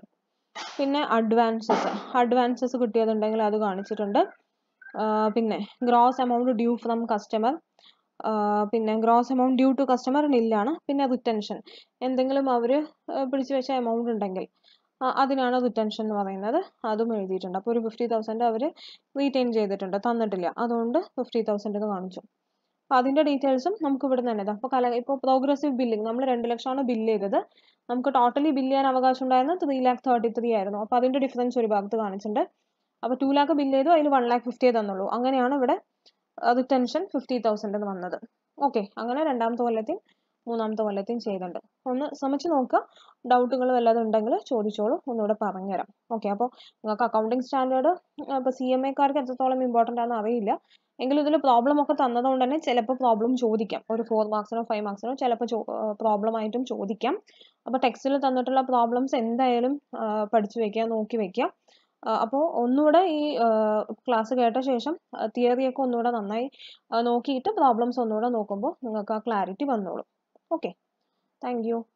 പിന്നെ അഡ്വാൻസസ് അഡ്വാൻസസ് കിട്ടിയതുണ്ടെങ്കിൽ അത് കാണിച്ചിട്ടുണ്ട് പിന്നെ gross amount due from customer പിന്നെ gross amount due to customer ഇല്ലാണ് പിന്നെ റിട്ടൻഷൻ എന്തെങ്കിലും അവർ പിടിച്ചു വെച്ച എമൗണ്ട് ഉണ്ടെങ്കിൽ അതിനാണ് റിട്ടൻഷൻ എന്ന് പറയുന്നത് അതും എഴുതിയിട്ടുണ്ട് അപ്പോൾ ഒരു ഫിഫ്റ്റി തൗസൻഡ് അവർ റീറ്റെയിൻ ചെയ്തിട്ടുണ്ട് തന്നിട്ടില്ല അതുകൊണ്ട് ഫിഫ്റ്റി തൗസൻഡ് എന്ന് കാണിച്ചു അപ്പോൾ അതിൻ്റെ ഡീറ്റെയിൽസും നമുക്ക് ഇവിടെ തന്നെ അപ്പോൾ കല ഇപ്പോൾ പ്രോഗ്രസീവ് ബില്ലിംഗ് നമ്മൾ രണ്ട് ലക്ഷമാണ് ബില്ല് ചെയ്തത് നമുക്ക് ടോട്ടലി ബില്ല് ചെയ്യാൻ അവകാശം ഉണ്ടായിരുന്നത് ത്രീ ലാക്ക് തേർട്ടി ത്രീ ആയിരുന്നു അപ്പോൾ അതിൻ്റെ ഡിഫറൻസ് ഒരു ഭാഗത്ത് കാണിച്ചിട്ടുണ്ട് അപ്പോൾ ടു ലാക്ക് ബില്ല് ചെയ്തു അതിൽ വൺ ലാക്ക് ഫിഫ്റ്റിയേ തന്നുള്ളൂ അങ്ങനെയാണ് ഇവിടെ റിട്ടൻഷൻ ഫിഫ്റ്റി തൗസൻഡ് എന്ന് വന്നത് ഓക്കെ അങ്ങനെ രണ്ടാമത്തെ കൊല്ലത്തിൽ മൂന്നാമത്തെ കൊല്ലത്തെയും ചെയ്തിട്ടുണ്ട് ഒന്ന് ശ്രമിച്ചു നോക്കുക ഡൗട്ടുകൾ വല്ലതും ഉണ്ടെങ്കിൽ ചോദിച്ചോളൂ ഒന്നുകൂടെ പറഞ്ഞുതരാം ഓക്കെ അപ്പോൾ നിങ്ങൾക്ക് അക്കൗണ്ടിങ് സ്റ്റാൻഡേർഡ് ഇപ്പോൾ സി എം എക്കാർക്ക് എത്രത്തോളം ഇമ്പോർട്ടൻ്റ് ആണെന്ന് അറിയില്ല എങ്കിലും ഇതിൽ പ്രോബ്ലം ഒക്കെ തന്നതുകൊണ്ട് തന്നെ ചിലപ്പോൾ പ്രോബ്ലം ചോദിക്കാം ഒരു ഫോർ മാർക്സിനോ ഫൈവ് മാർക്സിനോ ചിലപ്പോൾ പ്രോബ്ലം ആയിട്ടും ചോദിക്കാം അപ്പോൾ ടെക്സ്റ്റിൽ തന്നിട്ടുള്ള പ്രോബ്ലംസ് എന്തായാലും പഠിച്ചു വെക്കാം നോക്കി വെക്കാം അപ്പോൾ ഒന്നുകൂടെ ഈ ക്ലാസ് കേട്ട ശേഷം തിയറിയൊക്കെ ഒന്നുകൂടെ നന്നായി നോക്കിയിട്ട് പ്രോബ്ലംസ് ഒന്നുകൂടെ നോക്കുമ്പോൾ നിങ്ങൾക്ക് ആ ക്ലാരിറ്റി വന്നോളും okay thank you